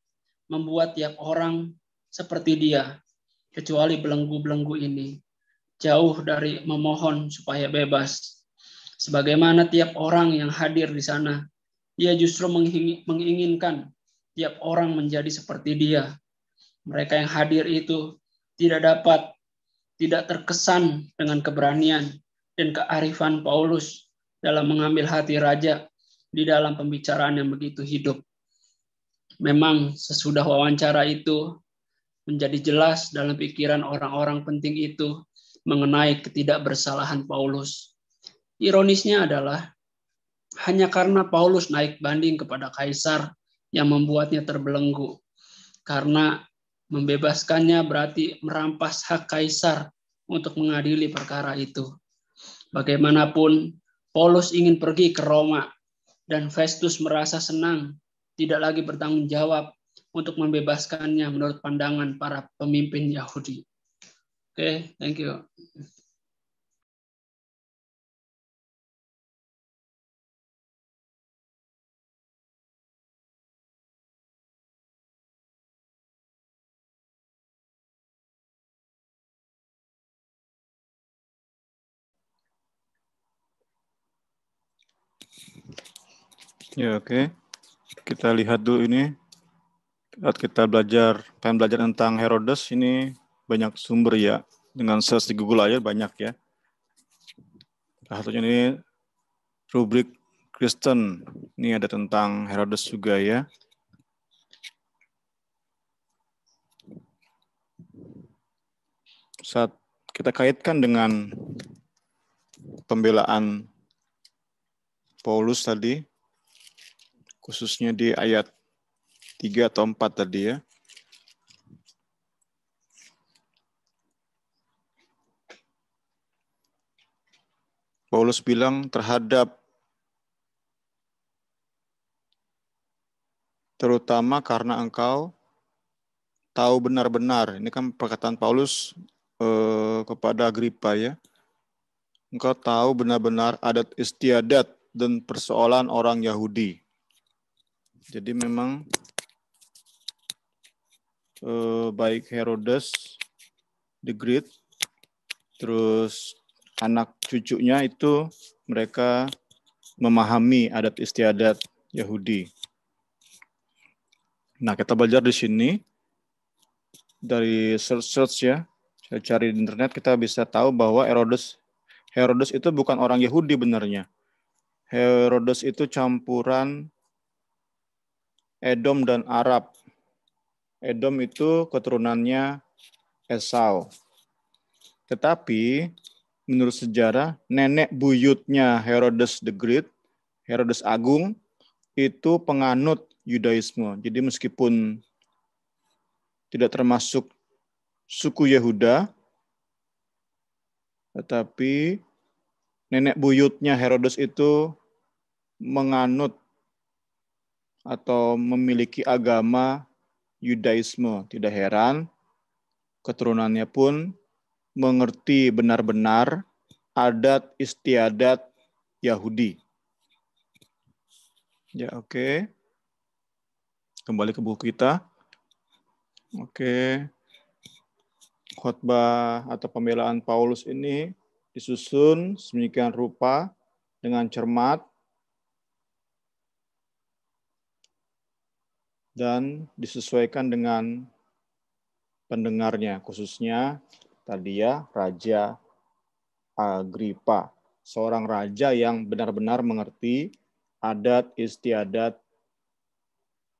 C: membuat tiap orang seperti dia, kecuali belenggu-belenggu ini, jauh dari memohon supaya bebas. Sebagaimana tiap orang yang hadir di sana, ia justru menginginkan tiap orang menjadi seperti dia. Mereka yang hadir itu tidak dapat, tidak terkesan dengan keberanian dan kearifan Paulus dalam mengambil hati raja di dalam pembicaraan yang begitu hidup. Memang sesudah wawancara itu menjadi jelas dalam pikiran orang-orang penting itu mengenai ketidakbersalahan Paulus. Ironisnya adalah hanya karena Paulus naik banding kepada kaisar yang membuatnya terbelenggu. Karena membebaskannya berarti merampas hak kaisar untuk mengadili perkara itu. Bagaimanapun, Paulus ingin pergi ke Roma dan Festus merasa senang tidak lagi bertanggung jawab untuk membebaskannya menurut pandangan para pemimpin Yahudi. Oke, okay, thank you.
D: Ya, oke. Okay. Kita lihat dulu ini. Saat kita belajar, pengen belajar tentang Herodes, ini banyak sumber ya. Dengan search di Google aja banyak ya. Salah satunya ini rubrik Kristen. Ini ada tentang Herodes juga ya. Saat kita kaitkan dengan pembelaan Paulus tadi khususnya di ayat 3 atau 4 tadi ya. Paulus bilang terhadap terutama karena engkau tahu benar-benar. Ini kan perkataan Paulus eh, kepada Agripa ya. Engkau tahu benar-benar adat istiadat dan persoalan orang Yahudi. Jadi memang eh, baik Herodes the Great terus anak cucunya itu mereka memahami adat istiadat Yahudi. Nah, kita belajar di sini dari search search ya. Saya cari di internet kita bisa tahu bahwa Herodes Herodes itu bukan orang Yahudi benarnya. Herodes itu campuran Edom dan Arab. Edom itu keturunannya Esau. Tetapi menurut sejarah nenek buyutnya Herodes the Great, Herodes Agung itu penganut Yudaisme. Jadi meskipun tidak termasuk suku Yehuda, tetapi nenek buyutnya Herodes itu menganut atau memiliki agama Yudaisme. Tidak heran, keturunannya pun mengerti benar-benar adat istiadat Yahudi. Ya, oke. Okay. Kembali ke buku kita. Oke. Okay. Khotbah atau pembelaan Paulus ini disusun semikian rupa dengan cermat dan disesuaikan dengan pendengarnya, khususnya tadi ya Raja Agripa, seorang raja yang benar-benar mengerti adat istiadat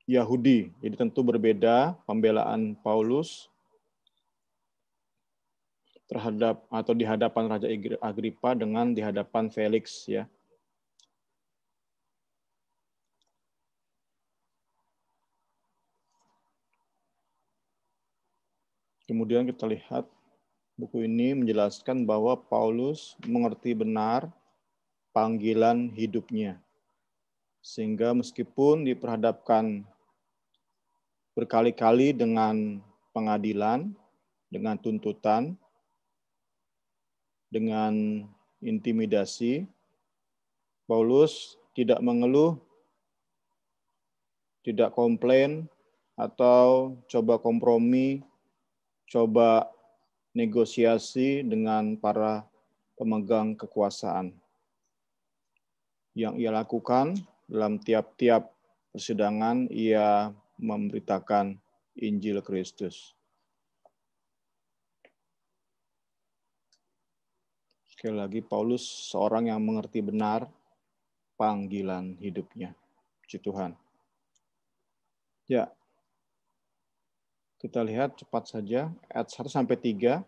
D: Yahudi. Jadi tentu berbeda pembelaan Paulus terhadap atau di hadapan Raja Agripa dengan di hadapan Felix ya. Kemudian kita lihat buku ini menjelaskan bahwa Paulus mengerti benar panggilan hidupnya. Sehingga meskipun diperhadapkan berkali-kali dengan pengadilan, dengan tuntutan, dengan intimidasi, Paulus tidak mengeluh, tidak komplain, atau coba kompromi coba negosiasi dengan para pemegang kekuasaan. Yang ia lakukan dalam tiap-tiap persidangan, ia memberitakan Injil Kristus. Sekali lagi, Paulus seorang yang mengerti benar panggilan hidupnya. Puji Tuhan. Ya, kita lihat cepat saja, ayat 1 sampai 3,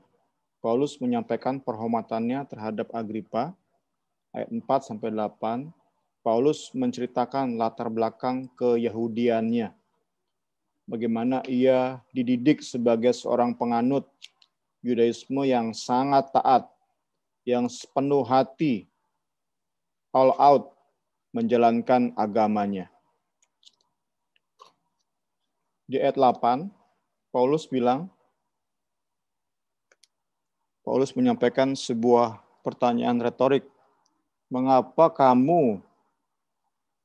D: Paulus menyampaikan perhormatannya terhadap Agripa. Ayat 4 sampai 8, Paulus menceritakan latar belakang keyahudiannya. Bagaimana ia dididik sebagai seorang penganut Yudaisme yang sangat taat, yang sepenuh hati, all out, menjalankan agamanya. Di ayat 8, Paulus bilang, Paulus menyampaikan sebuah pertanyaan retorik. Mengapa kamu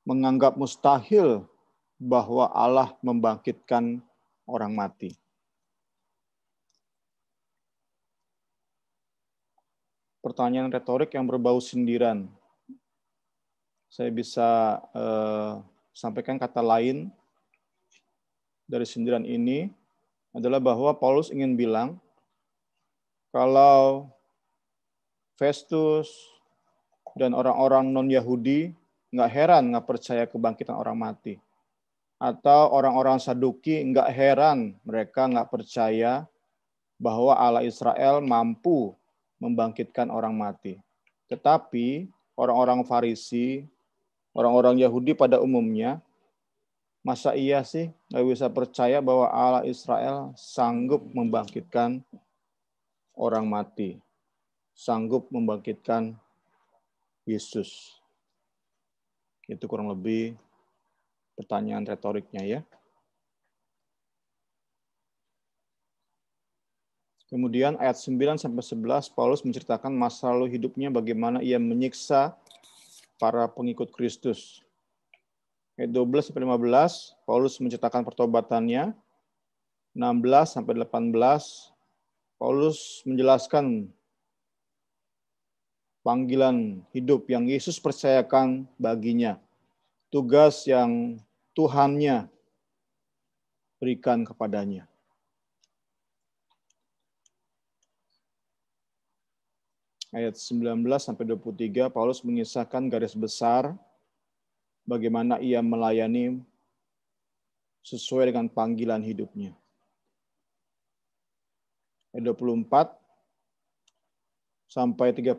D: menganggap mustahil bahwa Allah membangkitkan orang mati? Pertanyaan retorik yang berbau sindiran. Saya bisa eh, sampaikan kata lain dari sindiran ini adalah bahwa Paulus ingin bilang kalau Festus dan orang-orang non-Yahudi nggak heran nggak percaya kebangkitan orang mati. Atau orang-orang Saduki nggak heran mereka nggak percaya bahwa Allah Israel mampu membangkitkan orang mati. Tetapi orang-orang Farisi, orang-orang Yahudi pada umumnya Masa iya sih nggak bisa percaya bahwa Allah Israel sanggup membangkitkan orang mati, sanggup membangkitkan Yesus. Itu kurang lebih pertanyaan retoriknya ya. Kemudian ayat 9 sampai 11 Paulus menceritakan masa lalu hidupnya bagaimana ia menyiksa para pengikut Kristus ayat 12 sampai 15 Paulus menceritakan pertobatannya. 16 sampai 18 Paulus menjelaskan panggilan hidup yang Yesus percayakan baginya. Tugas yang Tuhannya berikan kepadanya. Ayat 19 sampai 23 Paulus mengisahkan garis besar bagaimana ia melayani sesuai dengan panggilan hidupnya. Ayat 24 sampai 32,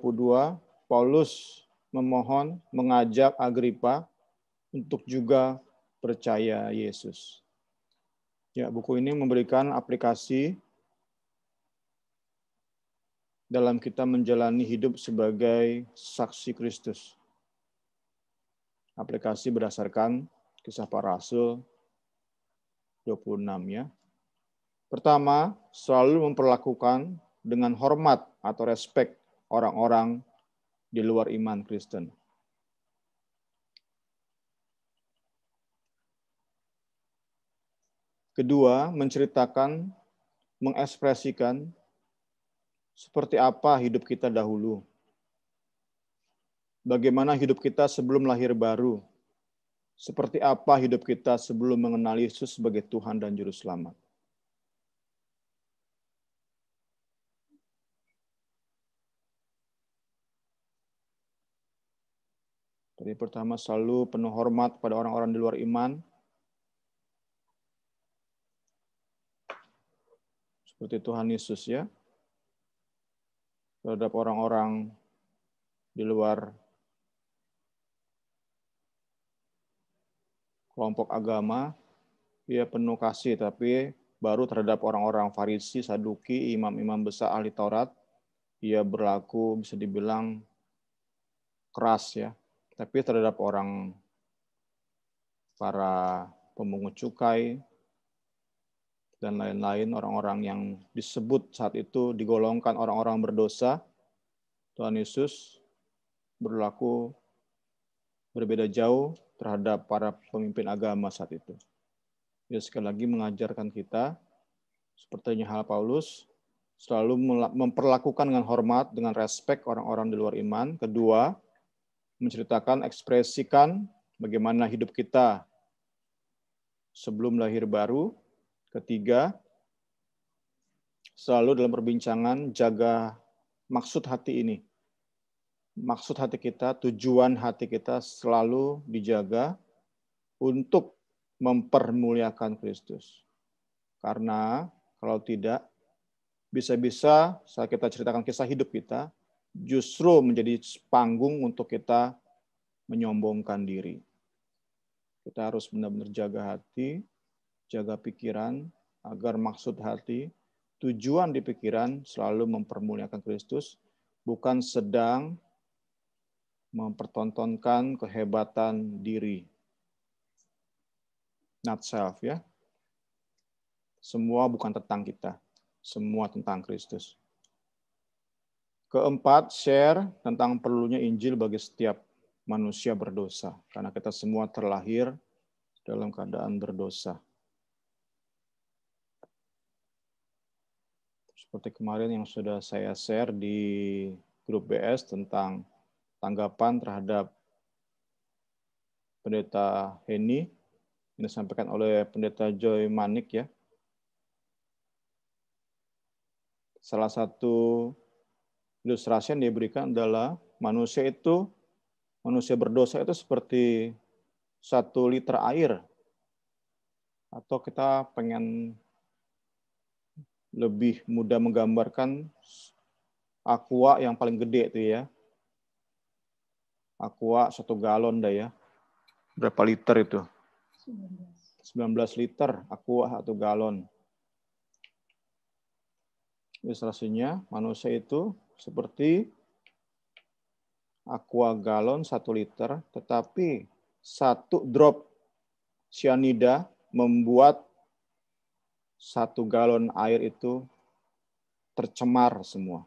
D: Paulus memohon, mengajak Agripa untuk juga percaya Yesus. Ya, buku ini memberikan aplikasi dalam kita menjalani hidup sebagai saksi Kristus aplikasi berdasarkan kisah para rasul 26 ya. Pertama, selalu memperlakukan dengan hormat atau respek orang-orang di luar iman Kristen. Kedua, menceritakan, mengekspresikan seperti apa hidup kita dahulu bagaimana hidup kita sebelum lahir baru, seperti apa hidup kita sebelum mengenal Yesus sebagai Tuhan dan Juru Selamat. Jadi pertama selalu penuh hormat pada orang-orang di luar iman. Seperti Tuhan Yesus ya. Terhadap orang-orang di luar kelompok agama ia ya penuh kasih tapi baru terhadap orang-orang Farisi, Saduki, imam-imam besar ahli Taurat ia ya berlaku bisa dibilang keras ya. Tapi terhadap orang para pemungut cukai dan lain-lain orang-orang yang disebut saat itu digolongkan orang-orang berdosa Tuhan Yesus berlaku berbeda jauh terhadap para pemimpin agama saat itu. Dia sekali lagi mengajarkan kita, sepertinya hal Paulus, selalu memperlakukan dengan hormat, dengan respek orang-orang di luar iman. Kedua, menceritakan, ekspresikan bagaimana hidup kita sebelum lahir baru. Ketiga, selalu dalam perbincangan jaga maksud hati ini maksud hati kita, tujuan hati kita selalu dijaga untuk mempermuliakan Kristus. Karena kalau tidak, bisa-bisa saat kita ceritakan kisah hidup kita, justru menjadi panggung untuk kita menyombongkan diri. Kita harus benar-benar jaga hati, jaga pikiran, agar maksud hati, tujuan di pikiran selalu mempermuliakan Kristus, bukan sedang mempertontonkan kehebatan diri. Not self ya. Semua bukan tentang kita, semua tentang Kristus. Keempat, share tentang perlunya Injil bagi setiap manusia berdosa karena kita semua terlahir dalam keadaan berdosa. Seperti kemarin yang sudah saya share di grup BS tentang tanggapan terhadap pendeta Heni yang disampaikan oleh pendeta Joy Manik ya. Salah satu ilustrasi yang diberikan adalah manusia itu manusia berdosa itu seperti satu liter air atau kita pengen lebih mudah menggambarkan aqua yang paling gede itu ya aqua satu galon dah ya. Berapa liter itu? 19 liter aqua satu galon. Ilustrasinya manusia itu seperti aqua galon satu liter, tetapi satu drop cyanida membuat satu galon air itu tercemar semua.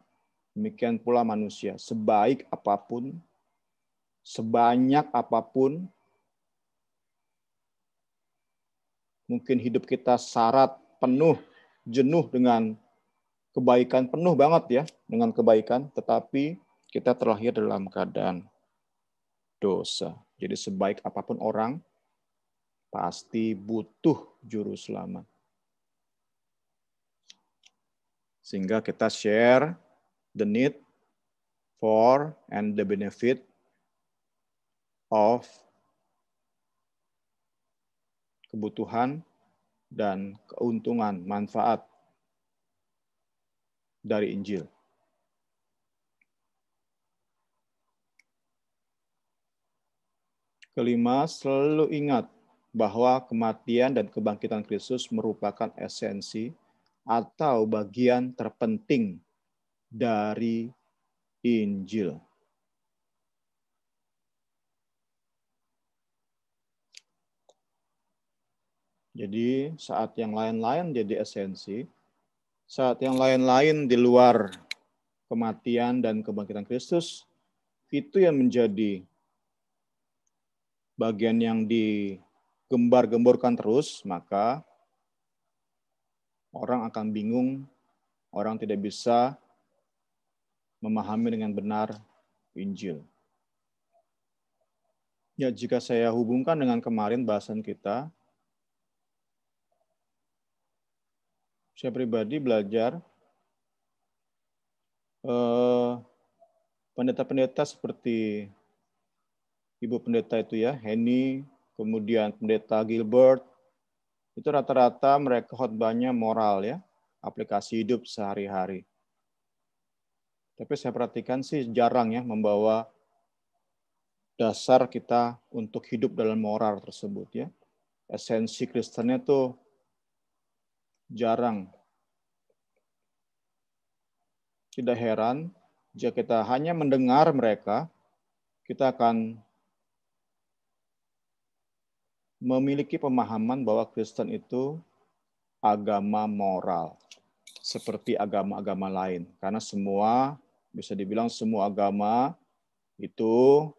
D: Demikian pula manusia, sebaik apapun sebanyak apapun mungkin hidup kita syarat penuh jenuh dengan kebaikan penuh banget ya dengan kebaikan tetapi kita terlahir dalam keadaan dosa. Jadi sebaik apapun orang pasti butuh juru selamat. Sehingga kita share the need for and the benefit of kebutuhan dan keuntungan, manfaat dari Injil. Kelima, selalu ingat bahwa kematian dan kebangkitan Kristus merupakan esensi atau bagian terpenting dari Injil. Jadi saat yang lain-lain jadi esensi, saat yang lain-lain di luar kematian dan kebangkitan Kristus, itu yang menjadi bagian yang digembar-gemborkan terus, maka orang akan bingung, orang tidak bisa memahami dengan benar Injil. Ya, jika saya hubungkan dengan kemarin bahasan kita, saya pribadi belajar eh, pendeta-pendeta uh, seperti Ibu Pendeta itu ya, Henny, kemudian Pendeta Gilbert, itu rata-rata mereka khotbahnya moral ya, aplikasi hidup sehari-hari. Tapi saya perhatikan sih jarang ya membawa dasar kita untuk hidup dalam moral tersebut ya. Esensi Kristennya tuh jarang. Tidak heran jika kita hanya mendengar mereka, kita akan memiliki pemahaman bahwa Kristen itu agama moral seperti agama-agama lain karena semua bisa dibilang semua agama itu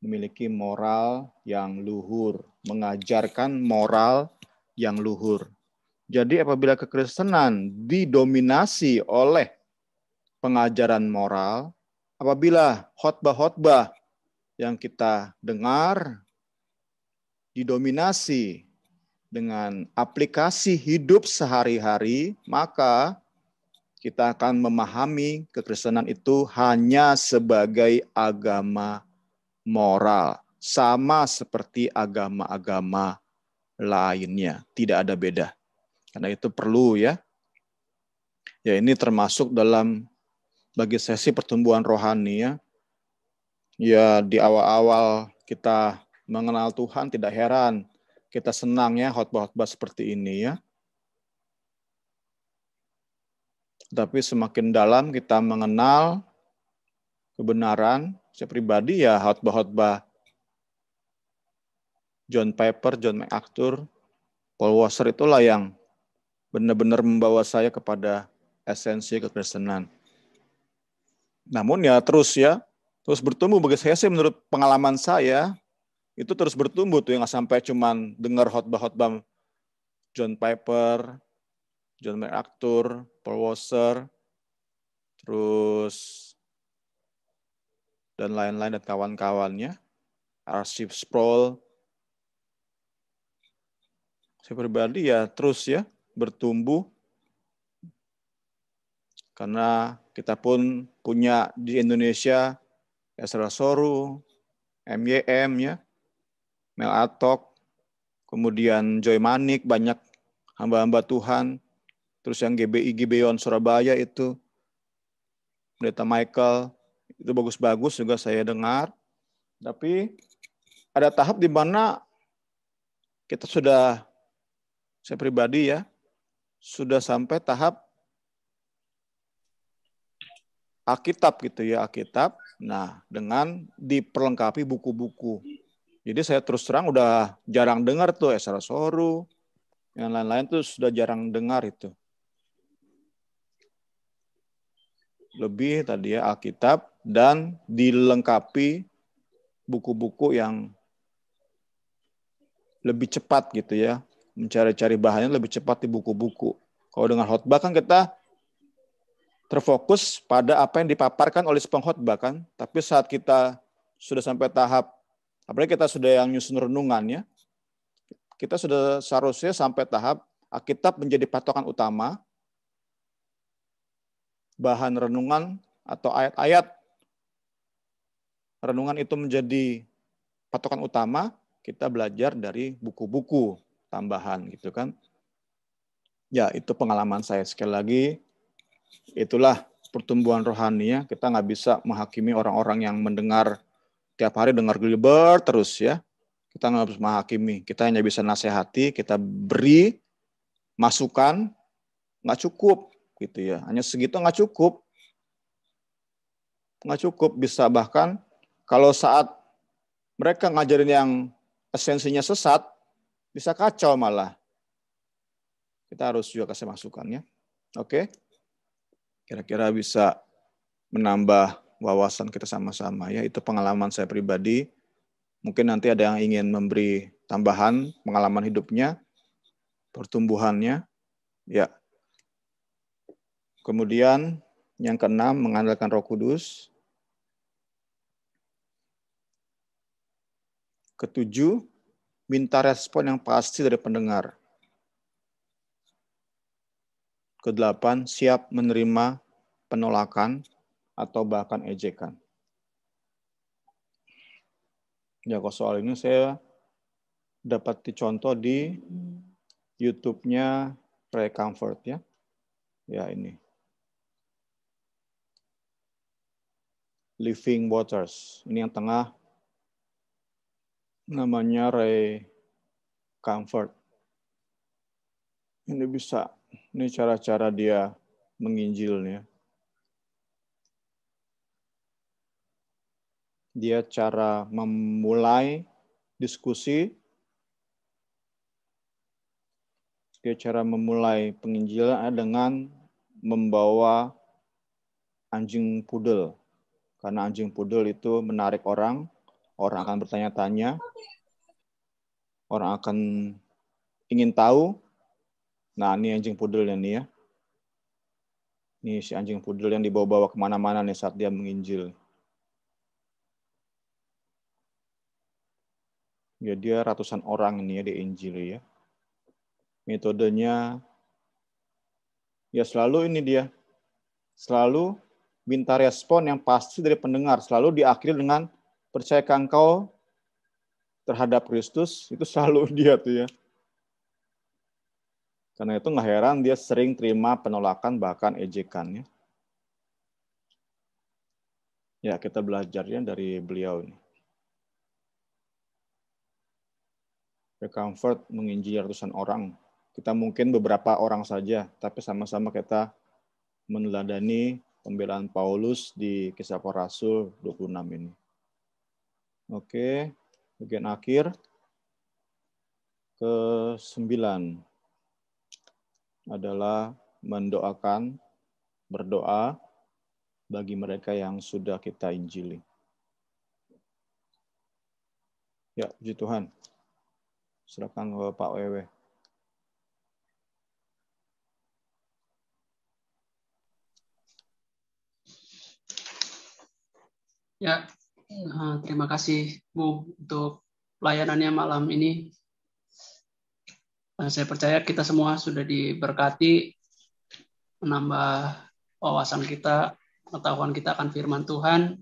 D: memiliki moral yang luhur, mengajarkan moral yang luhur. Jadi apabila kekristenan didominasi oleh pengajaran moral, apabila khotbah-khotbah yang kita dengar didominasi dengan aplikasi hidup sehari-hari, maka kita akan memahami kekristenan itu hanya sebagai agama moral, sama seperti agama-agama lainnya, tidak ada beda. Karena itu perlu ya. Ya ini termasuk dalam bagi sesi pertumbuhan rohani ya. Ya di awal-awal kita mengenal Tuhan tidak heran kita senang ya khotbah-khotbah seperti ini ya. Tapi semakin dalam kita mengenal kebenaran, saya pribadi ya khotbah-khotbah John Piper, John MacArthur, Paul Washer itulah yang benar-benar membawa saya kepada esensi kekristenan. Namun ya terus ya, terus bertumbuh bagi saya sih menurut pengalaman saya itu terus bertumbuh tuh yang sampai cuman dengar khotbah-khotbah John Piper, John MacArthur, Paul Washer, terus dan lain-lain dan kawan-kawannya, Arsip Sproul. Saya pribadi ya terus ya, bertumbuh karena kita pun punya di Indonesia Esra Soru, MYM ya, Mel Atok, kemudian Joy Manik, banyak hamba-hamba Tuhan, terus yang GBI Gibeon Surabaya itu, Pendeta Michael, itu bagus-bagus juga saya dengar. Tapi ada tahap di mana kita sudah, saya pribadi ya, sudah sampai tahap Alkitab gitu ya, Alkitab. Nah, dengan diperlengkapi buku-buku. Jadi saya terus terang udah jarang dengar tuh Esra Soru, yang lain-lain tuh sudah jarang dengar itu. Lebih tadi ya Alkitab dan dilengkapi buku-buku yang lebih cepat gitu ya mencari-cari bahannya lebih cepat di buku-buku. Kalau dengan khotbah kan kita terfokus pada apa yang dipaparkan oleh pengkhotbah kan, tapi saat kita sudah sampai tahap apalagi kita sudah yang nyusun renungannya, kita sudah seharusnya sampai tahap Alkitab menjadi patokan utama, bahan renungan atau ayat-ayat renungan itu menjadi patokan utama, kita belajar dari buku-buku tambahan gitu kan. Ya itu pengalaman saya sekali lagi. Itulah pertumbuhan rohani ya Kita nggak bisa menghakimi orang-orang yang mendengar tiap hari dengar Gilbert terus ya. Kita nggak harus menghakimi. Kita hanya bisa nasihati, kita beri masukan nggak cukup gitu ya. Hanya segitu nggak cukup. Nggak cukup bisa bahkan kalau saat mereka ngajarin yang esensinya sesat, bisa kacau malah. Kita harus juga kasih masukannya. Oke. Kira-kira bisa menambah wawasan kita sama-sama ya. Itu pengalaman saya pribadi. Mungkin nanti ada yang ingin memberi tambahan pengalaman hidupnya, pertumbuhannya. Ya. Kemudian yang keenam mengandalkan Roh Kudus. Ketujuh minta respon yang pasti dari pendengar. Kedelapan, siap menerima penolakan atau bahkan ejekan. Ya, kalau soal ini saya dapat dicontoh di YouTube-nya Pre Comfort ya. Ya ini. Living Waters. Ini yang tengah namanya Ray Comfort. Ini bisa, ini cara-cara dia menginjilnya. Dia cara memulai diskusi, dia cara memulai penginjilan dengan membawa anjing pudel. Karena anjing pudel itu menarik orang, Orang akan bertanya-tanya, orang akan ingin tahu. Nah, ini anjing pudel yang nih ya. Ini si anjing pudel yang dibawa-bawa kemana-mana nih saat dia menginjil. Ya, dia ratusan orang ini ya di Injil ya. Metodenya ya selalu ini dia. Selalu minta respon yang pasti dari pendengar. Selalu diakhiri dengan percayakan engkau terhadap Kristus itu selalu dia tuh ya. Karena itu nggak heran dia sering terima penolakan bahkan ejekannya. Ya kita belajarnya dari beliau ini. The Comfort menginjil ratusan orang. Kita mungkin beberapa orang saja, tapi sama-sama kita meneladani pembelaan Paulus di kisah para rasul 26 ini. Oke, bagian akhir ke sembilan adalah mendoakan, berdoa bagi mereka yang sudah kita injili. Ya, puji Tuhan. Silakan eh, Pak Wewe.
C: Ya, terima kasih Bu untuk pelayanannya malam ini. Eh, saya percaya kita semua sudah diberkati, menambah wawasan kita, pengetahuan kita akan firman Tuhan.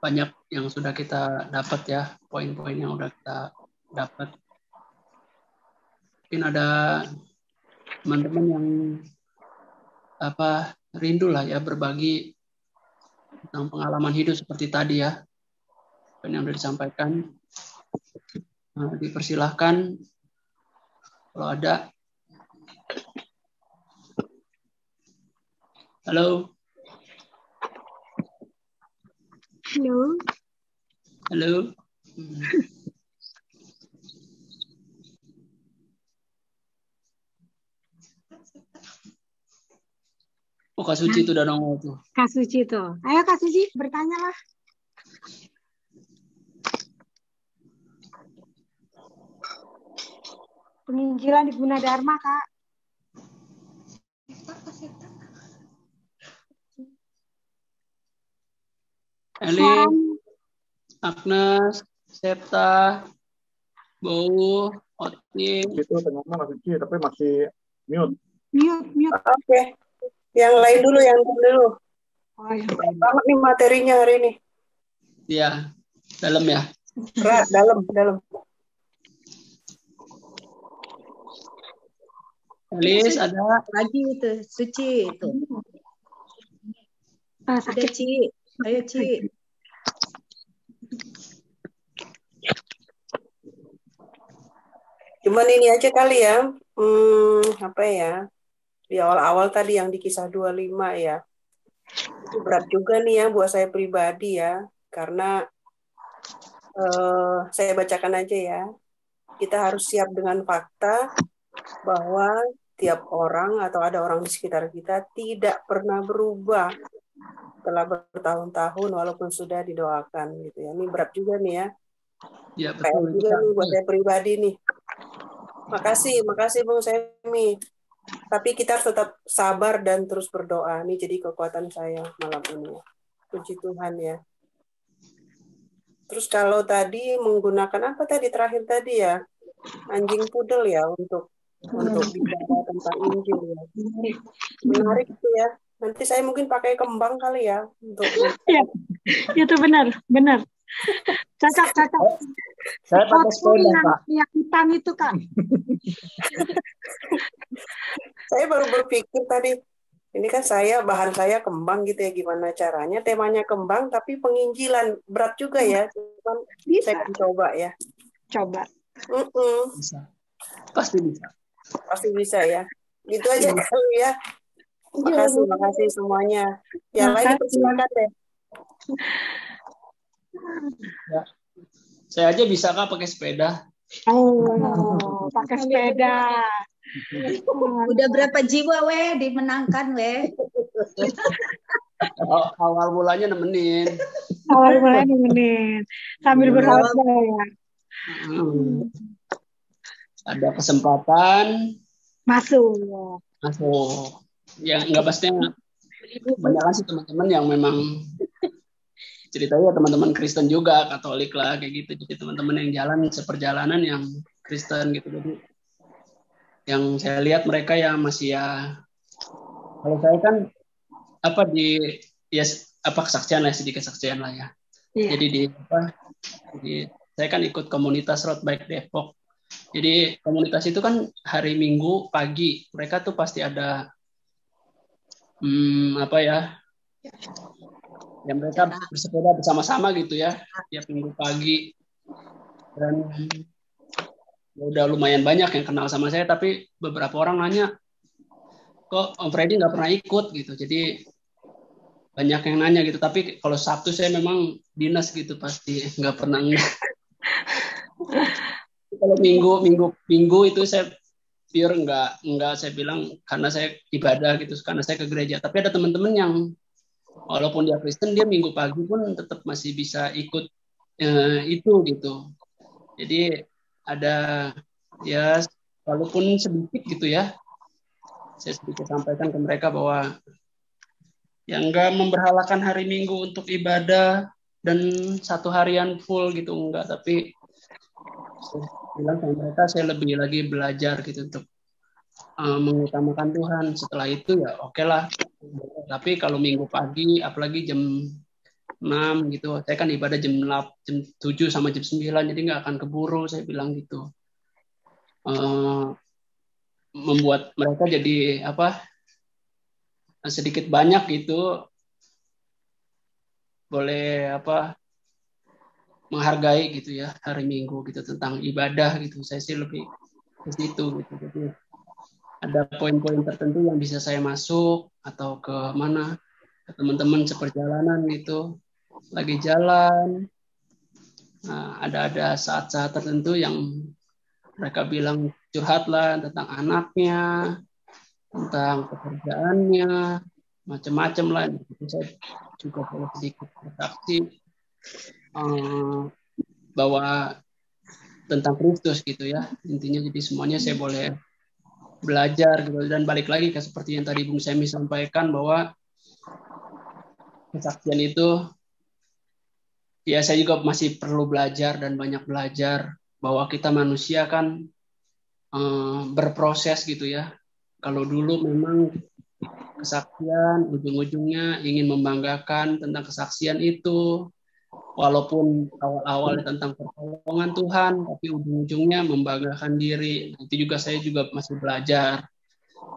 C: Banyak yang sudah kita dapat ya, poin-poin yang sudah kita dapat. Mungkin ada teman-teman yang apa rindu lah ya berbagi tentang pengalaman hidup seperti tadi ya apa yang sudah disampaikan nah, dipersilahkan kalau ada halo halo halo Oh Kak Suci nah, itu udah nongol tuh.
B: Kak Suci tuh. Ayo Kak Suci lah Penginjilan di dharma Kak.
C: Elin, Agnes, Septa, Bowo, Otin. Itu tengah masih tapi masih mute. Mute, mute. Oke.
F: Okay. Yang lain dulu, yang dulu. Oh, Banget nih materinya hari ini.
C: Iya, dalam ya.
F: Berat, dalam, dalam. Tulis ada lagi itu
B: suci itu. Ah, sakit. Ci. Ayo, Ci.
F: Cuman ini aja kali ya. Hmm, apa ya? di awal-awal tadi yang di kisah 25 ya. Itu berat juga nih ya buat saya pribadi ya, karena eh, saya bacakan aja ya. Kita harus siap dengan fakta bahwa tiap orang atau ada orang di sekitar kita tidak pernah berubah telah bertahun-tahun walaupun sudah didoakan gitu ya. Ini berat juga nih ya.
B: Ya betul. juga gitu nih buat
F: saya pribadi nih. Makasih, makasih Bung Semi. Tapi kita tetap sabar dan terus berdoa. Ini jadi kekuatan saya malam ini. Puji Tuhan ya. Terus kalau tadi menggunakan apa tadi terakhir tadi ya? Anjing pudel ya untuk untuk bicara tentang Injil ya. Menarik itu ya. Nanti saya mungkin pakai kembang kali ya untuk. Ya, itu benar, benar cocok cocok eh, saya pakai sepeda pak yang
B: hitam itu kan
F: saya baru berpikir tadi ini kan saya bahan saya kembang gitu ya gimana caranya temanya kembang tapi penginjilan berat juga ya cuman bisa. saya akan coba ya coba mm -mm.
C: bisa pasti bisa
F: pasti bisa ya gitu aja iya. kali ya terima iya. kasih semuanya yang lain persilakan deh
E: Ya.
C: Saya aja bisa kak pakai sepeda. Oh,
E: pakai sepeda. Udah berapa jiwa weh
B: dimenangkan weh.
C: Awal mulanya nemenin. Awal mulanya
B: nemenin. Sambil iya. berharap ya.
C: Hmm. Ada kesempatan
B: masuk.
C: Masuk. Ya nggak pastinya banyak sih teman-teman yang memang ceritanya ya teman-teman Kristen juga Katolik lah kayak gitu jadi teman-teman yang jalan seperjalanan yang Kristen gitu jadi yang saya lihat mereka ya masih ya kalau saya kan apa di ya apa kesaksian lah sedikit kesaksian lah ya iya. jadi di apa di saya kan ikut komunitas road bike Depok jadi komunitas itu kan hari Minggu pagi mereka tuh pasti ada hmm, apa ya yang mereka bersepeda bersama-sama gitu ya tiap minggu pagi dan ya udah lumayan banyak yang kenal sama saya tapi beberapa orang nanya kok Om Freddy nggak pernah ikut gitu jadi banyak yang nanya gitu tapi kalau Sabtu saya memang dinas gitu pasti nggak pernah kalau minggu minggu minggu itu saya pure nggak nggak saya bilang karena saya ibadah gitu karena saya ke gereja tapi ada teman-teman yang walaupun dia Kristen dia minggu pagi pun tetap masih bisa ikut eh, itu gitu jadi ada ya walaupun sedikit gitu ya saya sedikit sampaikan ke mereka bahwa yang enggak memberhalakan hari Minggu untuk ibadah dan satu harian full gitu enggak tapi saya bilang sama mereka saya lebih lagi belajar gitu untuk uh, mengutamakan Tuhan. Setelah itu ya oke okay lah. Tapi kalau minggu pagi, apalagi jam 6 gitu, saya kan ibadah jam 8, jam 7 sama jam 9, jadi nggak akan keburu, saya bilang gitu. Uh, membuat mereka jadi apa sedikit banyak gitu boleh apa menghargai gitu ya hari Minggu gitu tentang ibadah gitu saya sih lebih ke situ gitu jadi ada poin-poin tertentu yang bisa saya masuk atau ke mana ke teman-teman seperjalanan gitu lagi jalan nah, ada ada saat-saat tertentu yang mereka bilang curhatlah tentang anaknya tentang pekerjaannya macam-macam lah itu saya juga boleh sedikit bersaksi eh, bahwa tentang Kristus gitu ya intinya jadi semuanya saya boleh belajar gitu dan balik lagi ke seperti yang tadi Bung Semi sampaikan bahwa kesaksian itu ya saya juga masih perlu belajar dan banyak belajar bahwa kita manusia kan eh, berproses gitu ya kalau dulu memang kesaksian ujung-ujungnya ingin membanggakan tentang kesaksian itu walaupun awal-awal tentang pertolongan Tuhan, tapi ujung-ujungnya membanggakan diri. Nanti juga saya juga masih belajar,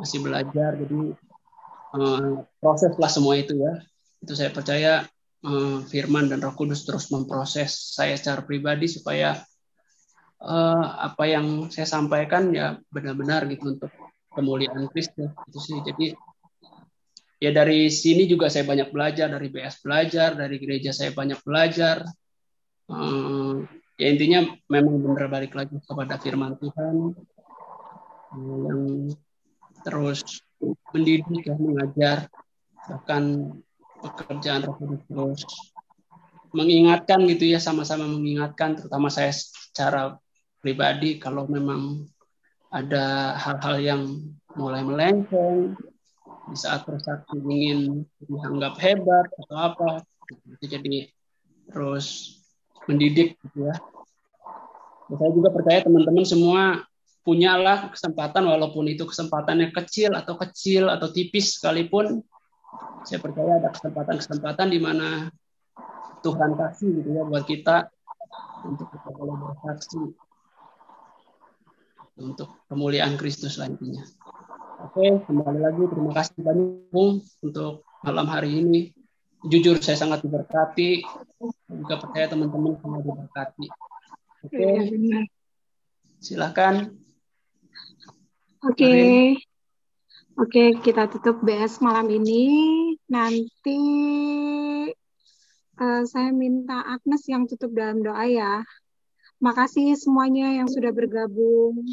C: masih belajar. Jadi eh, proseslah semua itu ya. Itu saya percaya eh, Firman dan Roh Kudus terus memproses saya secara pribadi supaya eh, apa yang saya sampaikan ya benar-benar gitu untuk kemuliaan Kristus itu sih. Jadi ya dari sini juga saya banyak belajar dari BS belajar dari gereja saya banyak belajar eh, ya intinya memang benar balik lagi kepada firman Tuhan eh, yang terus mendidik dan mengajar bahkan pekerjaan terus terus mengingatkan gitu ya sama-sama mengingatkan terutama saya secara pribadi kalau memang ada hal-hal yang mulai melenceng di saat persatu ingin dianggap hebat atau apa itu jadi terus mendidik gitu ya saya juga percaya teman-teman semua punyalah kesempatan walaupun itu kesempatannya kecil atau kecil atau tipis sekalipun saya percaya ada kesempatan-kesempatan di mana Tuhan kasih gitu ya buat kita untuk kita boleh bersaksi untuk kemuliaan Kristus nantinya. Oke, kembali lagi terima kasih banyak untuk malam hari ini. Jujur saya sangat diberkati, juga percaya teman-teman sangat diberkati. Oke, iya, Silakan.
B: Oke, oke kita tutup BS malam ini. Nanti uh, saya minta Agnes yang tutup dalam doa ya. Makasih semuanya yang sudah bergabung.